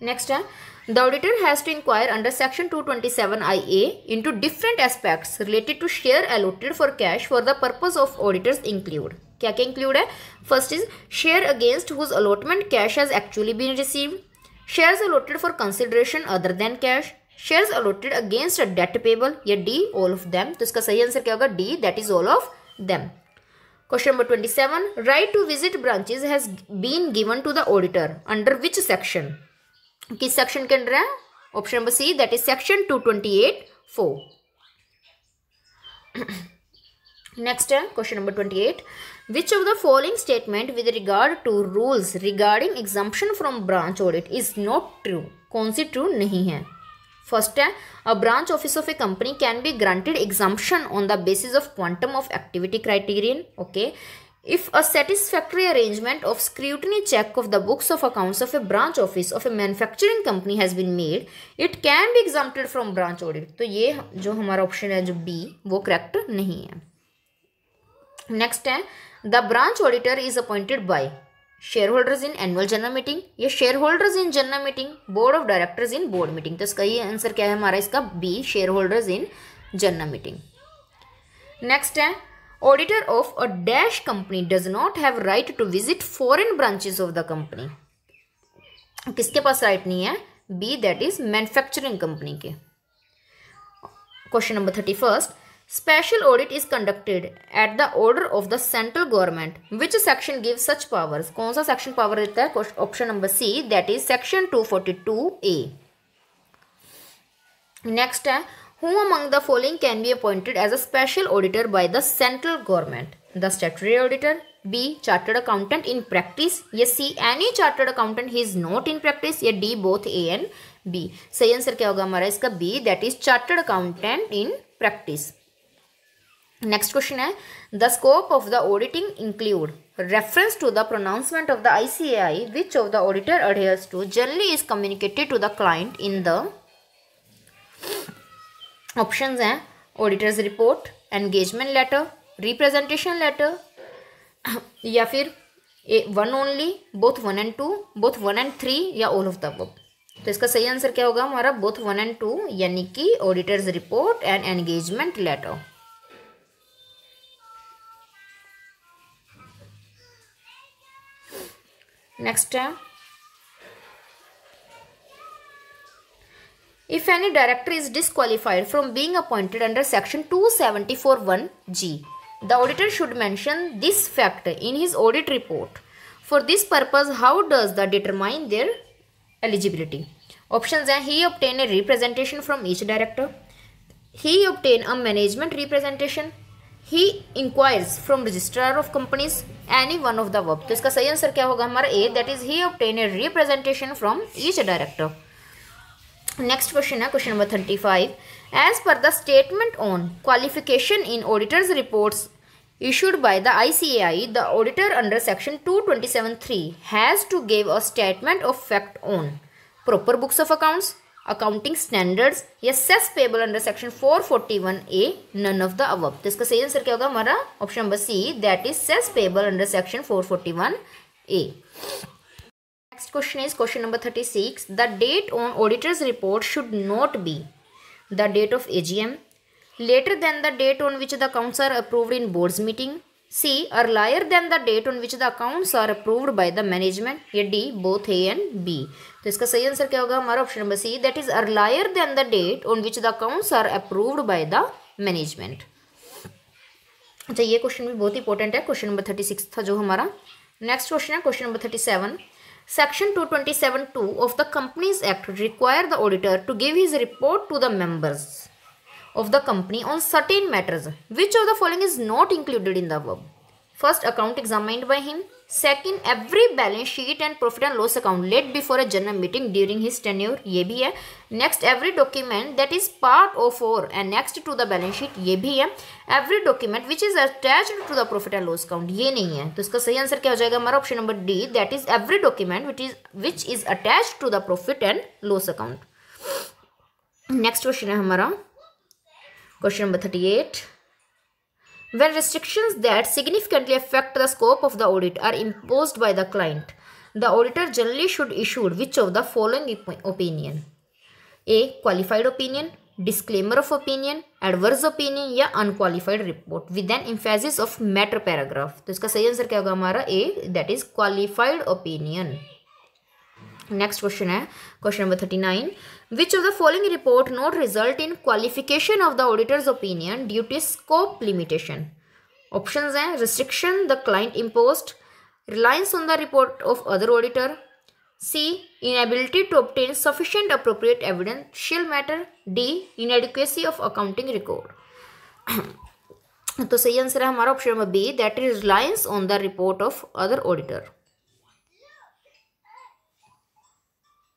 Next, uh, the auditor has to inquire under section 227IA into different aspects related to share allotted for cash for the purpose of auditors include. क्या क्या include है? First is share against whose allotment cash has actually been received. Shares allotted for consideration other than cash. Shares allotted against a debt payable. या D, all of them. तो इसका सही answer क्या D, that is all of them. Question number 27. Right to visit branches has been given to the auditor. Under which section? किस सेक्शन के अंडर है option number C that is section two twenty eight four next है question number twenty eight which of the following statement with regard to rules regarding exemption from branch audit is not true कौन सी ट्रू नहीं है फर्स्ट है a branch office of a company can be granted exemption on the basis of quantum of activity criterion okay if a satisfactory arrangement of scrutiny check of the books of accounts of a branch office of a manufacturing company has been made it can be exempted from branch audit तो ये जो हमारा ऑप्शन है जो बी वो करेक्ट नहीं है नेक्स्ट है the branch auditor is appointed by share holders in annual general meeting या share holders in general meeting board of directors in board meeting तो इसका ये आंसर क्या है हमारा इसका B share holders in general meeting next है auditor of a dash company does not have right to visit foreign branches of the company किसके पास राइट नहीं है B that is manufacturing company के question number thirty first special audit is conducted at the order of the central government which section give such powers कौन सा सेक्शन पावर देता है option number C that is section two forty two A next है Who among the following can be appointed as a special auditor by the central government? The statutory auditor, B. Chartered accountant in practice, yes, C. Any chartered accountant, he is not in practice, yeah, D. Both A and B. Say answer kya hoga hamara iska B. That is chartered accountant in practice. Next question hai. The scope of the auditing include reference to the pronouncement of the ICAI, which of the auditor adheres to, generally is communicated to the client in the options हैं auditors report engagement letter representation letter या फिर one only both one and two both one and three या ऑल ऑफ द अब तो इसका सही आंसर क्या होगा हमारा बोथ वन एंड टू यानी कि auditors report and engagement letter next है if any director is disqualified from being appointed under section 274(1)(g). The auditor should mention this fact in his audit report. For this purpose, how does the determine their eligibility? Options are he obtain a representation from each director, he obtain a management representation, he inquires from Registrar of Companies any one of the above So, इसका सही sir, क्या होगा हमारा A that is he obtain a representation from next question है question number thirty five as per the statement on qualification in auditors reports issued by the I C A I the auditor under section two twenty seven three has to give a statement of fact on proper books of accounts accounting standards या cess payable under section four forty one A none of the above तो इसका सही आंसर क्या होगा हमारा option number C that is cess payable under section four forty one A Next question is question number 36. The date on auditor's report should not be the date of AGM, later than the date on which the accounts are approved in board's meeting, C. Earlier than the date on which the accounts are approved by the management, या D. Both A and B. तो इसका सही आंसर क्या होगा हमारा option number C that is earlier than the date on which the accounts are approved by the management. अच्छा ये क्वेश्चन भी बहुत इंपॉर्टेंट है क्वेश्चन नंबर थर्टी सिक्स था जो हमारा नेक्स्ट क्वेश्चन है question number thirty seven Section 227.2 of the Companies Act require the auditor to give his report to the members of the company on certain matters. Which of the following is not included in the verb? First account examined by him. Second, every balance sheet and profit and loss account laid before a general meeting during his tenure. ये भी है next every document that is part of और and next to the balance sheet ये भी है every document which is attach to the profit and loss account ये नहीं है तो इसका सही आंसर क्या हो जाएगा हमारा option number D that is every document which is which is attach to the profit and loss account next question है हमारा question number thirty eight when restrictions that significantly affect the scope of the audit are imposed by the client the auditor generally should issue which of the following opinion a qualified opinion disclaimer of opinion adverse opinion या unqualified report with an emphasis of matter paragraph तो इसका सही आंसर क्या होगा हमारा a that is qualified opinion next question है question number thirty nine Which of the following report not result in qualification of the auditor's opinion due to scope limitation? Options are restriction the client imposed, reliance on the report of other auditor, C. Inability to obtain sufficient appropriate evidential matter, D. Inadequacy of accounting record. [coughs] तो सही आंसर है हमारा option number B that is reliance on the report of other auditor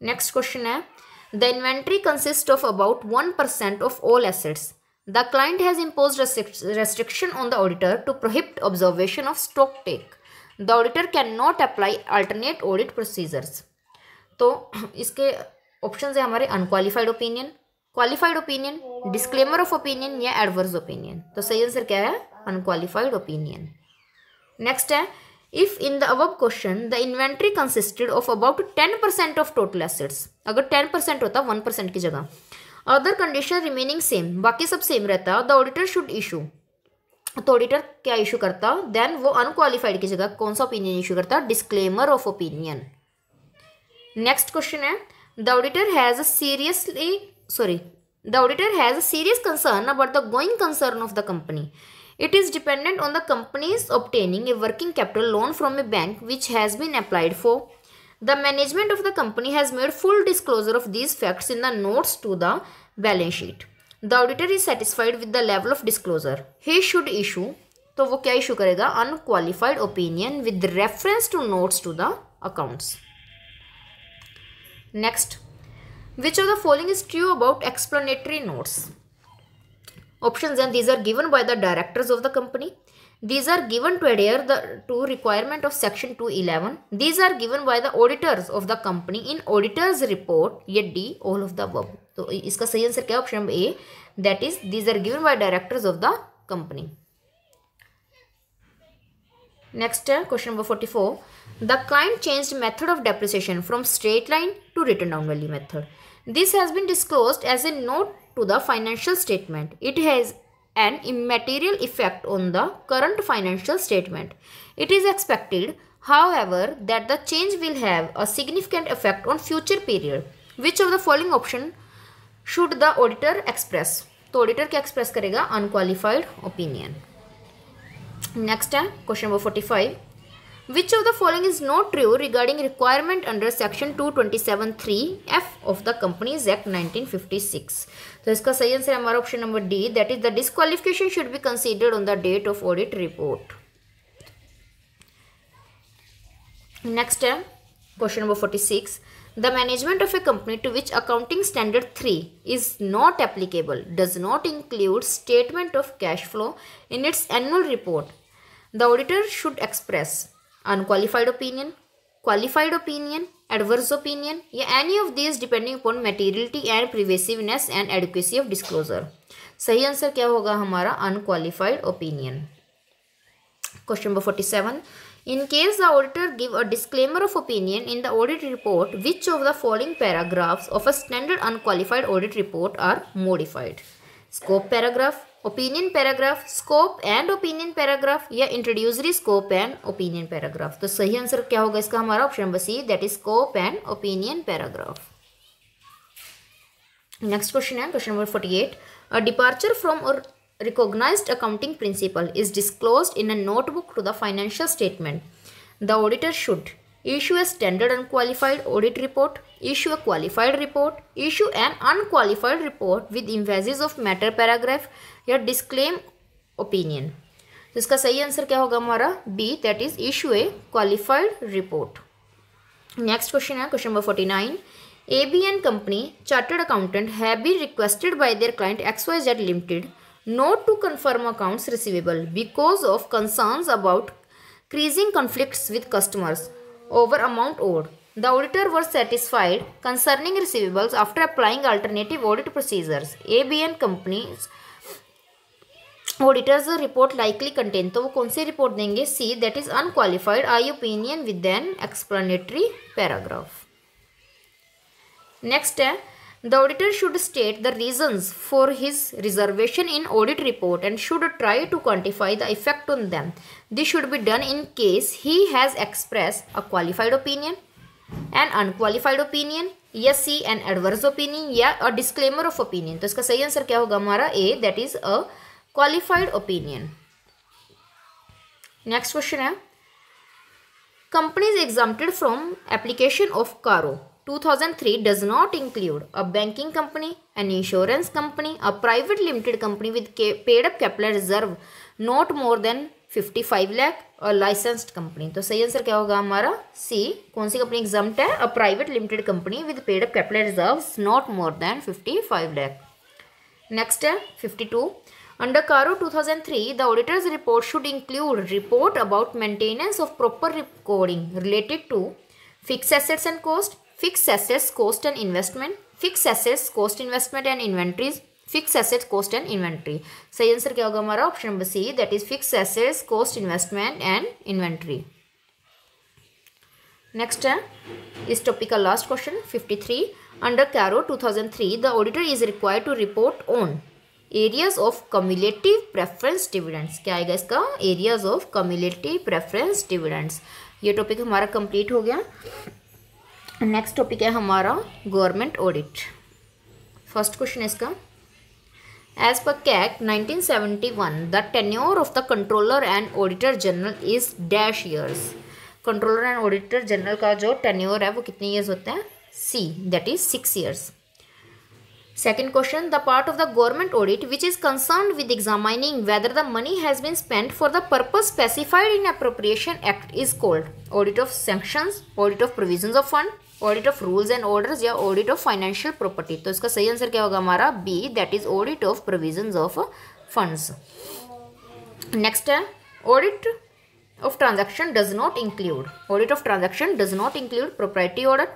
next question है the inventory consists of about 1% of all assets. The client has imposed restriction on the auditor to prohibit observation of stock take. The auditor cannot apply alternate audit procedures. So, [clears throat] iske options are unqualified opinion, qualified opinion, disclaimer of opinion or adverse opinion. So, the answer is unqualified opinion. Next, if in the above question, the inventory consisted of about 10% of total assets, अगर टेन परसेंट होता वन परसेंट की जगह अदर कंडीशन रिमेनिंग सेम बाकी सब सेम रहता द ऑडिटर शुड इशू तो ऑडिटर क्या इशू करता देन वो अनक्वालिफाइड की जगह कौन सा ओपिनियन इशू करता disclaimer of opinion next question है the auditor has a seriously sorry the auditor has a serious concern about the going concern of the company it is dependent on the company's obtaining a working capital loan from a bank which has been applied for The management of the company has made full disclosure of these facts in the notes to the balance sheet. The auditor is satisfied with the level of disclosure. He should issue तो वो क्या इशू करेगा unqualified opinion with reference to notes to the accounts next which of the following is true about explanatory notes options and these are given by the directors of the company these are given to adhere the, to requirement of section 211. These are given by the auditors of the company in auditors report. Yet D all of the above. So इसका सही answer क्या option A, that is these are given by directors of the company. Next uh, question number 44. The client changed method of depreciation from straight line to written down value method. This has been disclosed as a note to the financial statement. It has an immaterial effect on the current financial statement. It is expected, however, that the change will have a significant effect on future period. Which of the following option should the auditor express? The auditor क्या express करेगा Unqualified opinion. Next time, question number forty five. which of the following is not true regarding requirement under section 227.3 f of the companies act 1956 so, इसका सही answer number D. That is, the disqualification should be considered on the date of audit report. Next audit report next है the management of a company to which accounting standard 3 is not applicable does not include statement of cash flow in its annual report the auditor should express unqualified opinion qualified opinion adverse opinion या any of this depending upon materiality and pervasiveness and adequacy of disclosure सही आंसर क्या होगा हमारा unqualified opinion question number forty seven in case the auditor give a disclaimer of opinion in the audit report which of the following paragraphs of a standard unqualified audit report are modified scope paragraph opinion paragraph scope and opinion paragraph या introductory scope and opinion paragraph तो सही आंसर क्या होगा इसका हमारा option number C that is scope and opinion paragraph next question है question number forty eight a departure from or recognised accounting principle is disclose in a notebook to the financial statement the auditor should issue a standard unqualified audit report issue a qualified report issue an unqualified report with emphasis of matter paragraph या डिस्क्लेम ओपिनियन तो इसका सही आंसर क्या होगा हमारा B that is issue a qualified report next question है question number forty nine A B N company chartered accountant have been requested by their client X Y Z limited not to confirm accounts receivable because of concern about creating conflict with customers over amount owed the auditor were satisfied concerning receivables after applying alternative audit procedures A B N company's auditor's report likely contain तो वो कौन सी रिपोर्ट देंगे C that is unqualified I opinion with an explanatory paragraph next है the auditor should state the reason for his reservation in audit report and should try to quantify the effect on them this should be done in case he has express a qualified opinion and unqualified opinion या सी एन एडवर्स ओपिनियन या अ डिस्क्लेमर ऑफ ओपिनियन तो इसका सही आंसर क्या होगा हमारा A that is a qualified opinion next question है companies exempted from application of CARO 2003 does not include a banking company, an insurance company, a private limited company with paid up capital reserve not more than 55 lakh a licensed company. तो सही आंसर क्या होगा हमारा C. कौन सी कंपनी एग्जाम्ट है a private limited company with paid up capital reserve not more than 55 lakh next है 52 Under CARO 2003, the auditor's report should include report about maintenance of proper recording related to fixed assets and cost, fixed assets, cost and investment, fixed assets, cost investment and inventories, fixed assets, cost and inventory. So, answer kya hoga option number C that is fixed assets, cost investment and inventory. Next uh, is topical uh, last question 53. Under CARO 2003, the auditor is required to report on arrears of cumulative preference dividends क्या आएगा इसका arrears of cumulative preference dividends ये टॉपिक हमारा कंप्लीट हो गया नेक्स्ट टॉपिक है हमारा गवर्नमेंट ऑडिट फर्स्ट क्वेश्चन इसका as per CAG 1971 seventy one the tenure of the controller and auditor general is dash years controller and auditor general का जो टेन्योर है वो कितने ईयर्स होते हैं C that is six years Second question, the part of the government audit which is concerned with examining whether the money has been spent for the purpose specified in Appropriation Act is called audit of sanctions, audit of provisions of fund, audit of rules and orders, or audit of financial property. So, the right answer is B, that is audit of provisions of funds. Next, audit of transaction does not include, audit of transaction does not include property order.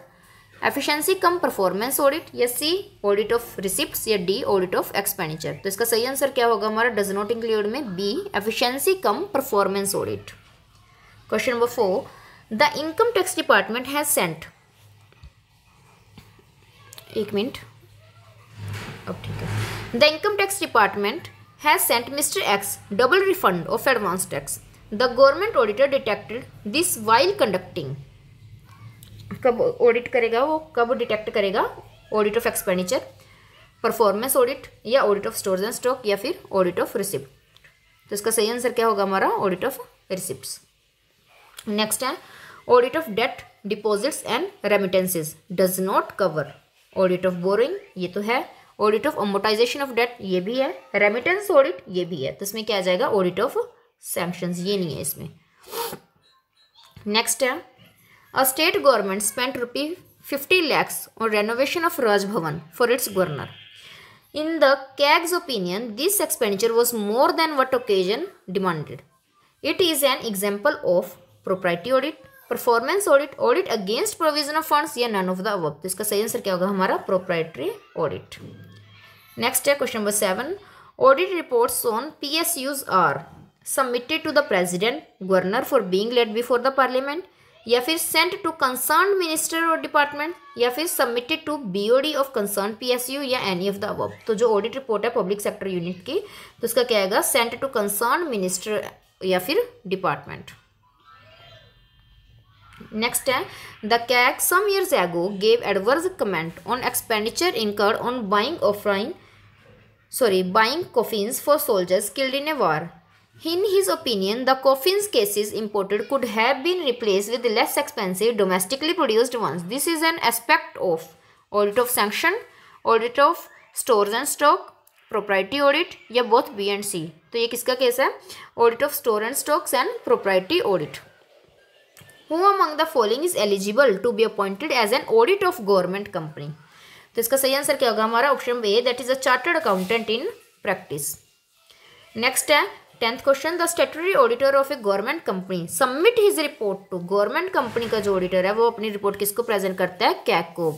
Efficiency cum performance audit या सी ऑडिट ऑफ रिसिप्ट या डी ऑडिट ऑफ एक्सपेंडिचर तो इसका सही आंसर क्या होगा हमारा डज नॉट इंक्लूड में B efficiency cum performance audit question number four the income tax department has sent एक मिनट अब ठीक है the income tax department has sent mister X double refund of advance tax the government auditor detected this while conducting कब ऑडिट करेगा वो कब डिटेक्ट करेगा audit of expenditure performance audit या audit of stores and stock या फिर ऑडिट ऑफ रिसिप्ट तो इसका सही आंसर क्या होगा हमारा ऑडिट ऑफ रिसिप्ट नेक्स्ट है audit of debt deposits and remittances does not cover audit of borrowing ये तो है audit of amortisation of debt ये भी है रेमिटेंस ऑडिट ये भी है तो इसमें क्या आ जाएगा ऑडिट ऑफ सैंक्शन ये नहीं है इसमें नेक्स्ट है A state government spent rupee 50 lakhs on renovation of Raj Bhavan for its governor. In the CAG's opinion, this expenditure was more than what occasion demanded. It is an example of propriety audit, performance audit, audit against provision of funds, yeah, none of the above. This is answer answer proprietary audit. Next question number 7. Audit reports on PSUs are submitted to the president, governor for being led before the parliament. या फिर सेंट टू कंसर्न मिनिस्टर और डिपार्टमेंट या फिर submitted to BOD of concern PSU या एनी ऑफ द अब तो जो ऑडिट रिपोर्ट है पब्लिक सेक्टर यूनिट की तो उसका क्या आएगा सेंट टू कंसर्न मिनिस्टर या फिर डिपार्टमेंट नेक्स्ट है the CAG some years ago gave adverse comment on expenditure incurred on buying offering sorry buying coffins for soldiers killed in a war In his opinion, the coffins cases imported could have been replaced with less expensive domestically produced ones. This is an aspect of audit of sanction, audit of stores and stock, propriety audit या both B and C. So, this किसका case Audit of store and stocks and propriety audit. Who among the following is eligible to be appointed as an audit of government company? So, this सही आंसर क्या होगा हमारा option A that is a chartered tenth question the statutory auditor of a government company submit his report to government company का जो ऑडिटर है वो अपनी रिपोर्ट किसको प्रेजेंट करता है कैक को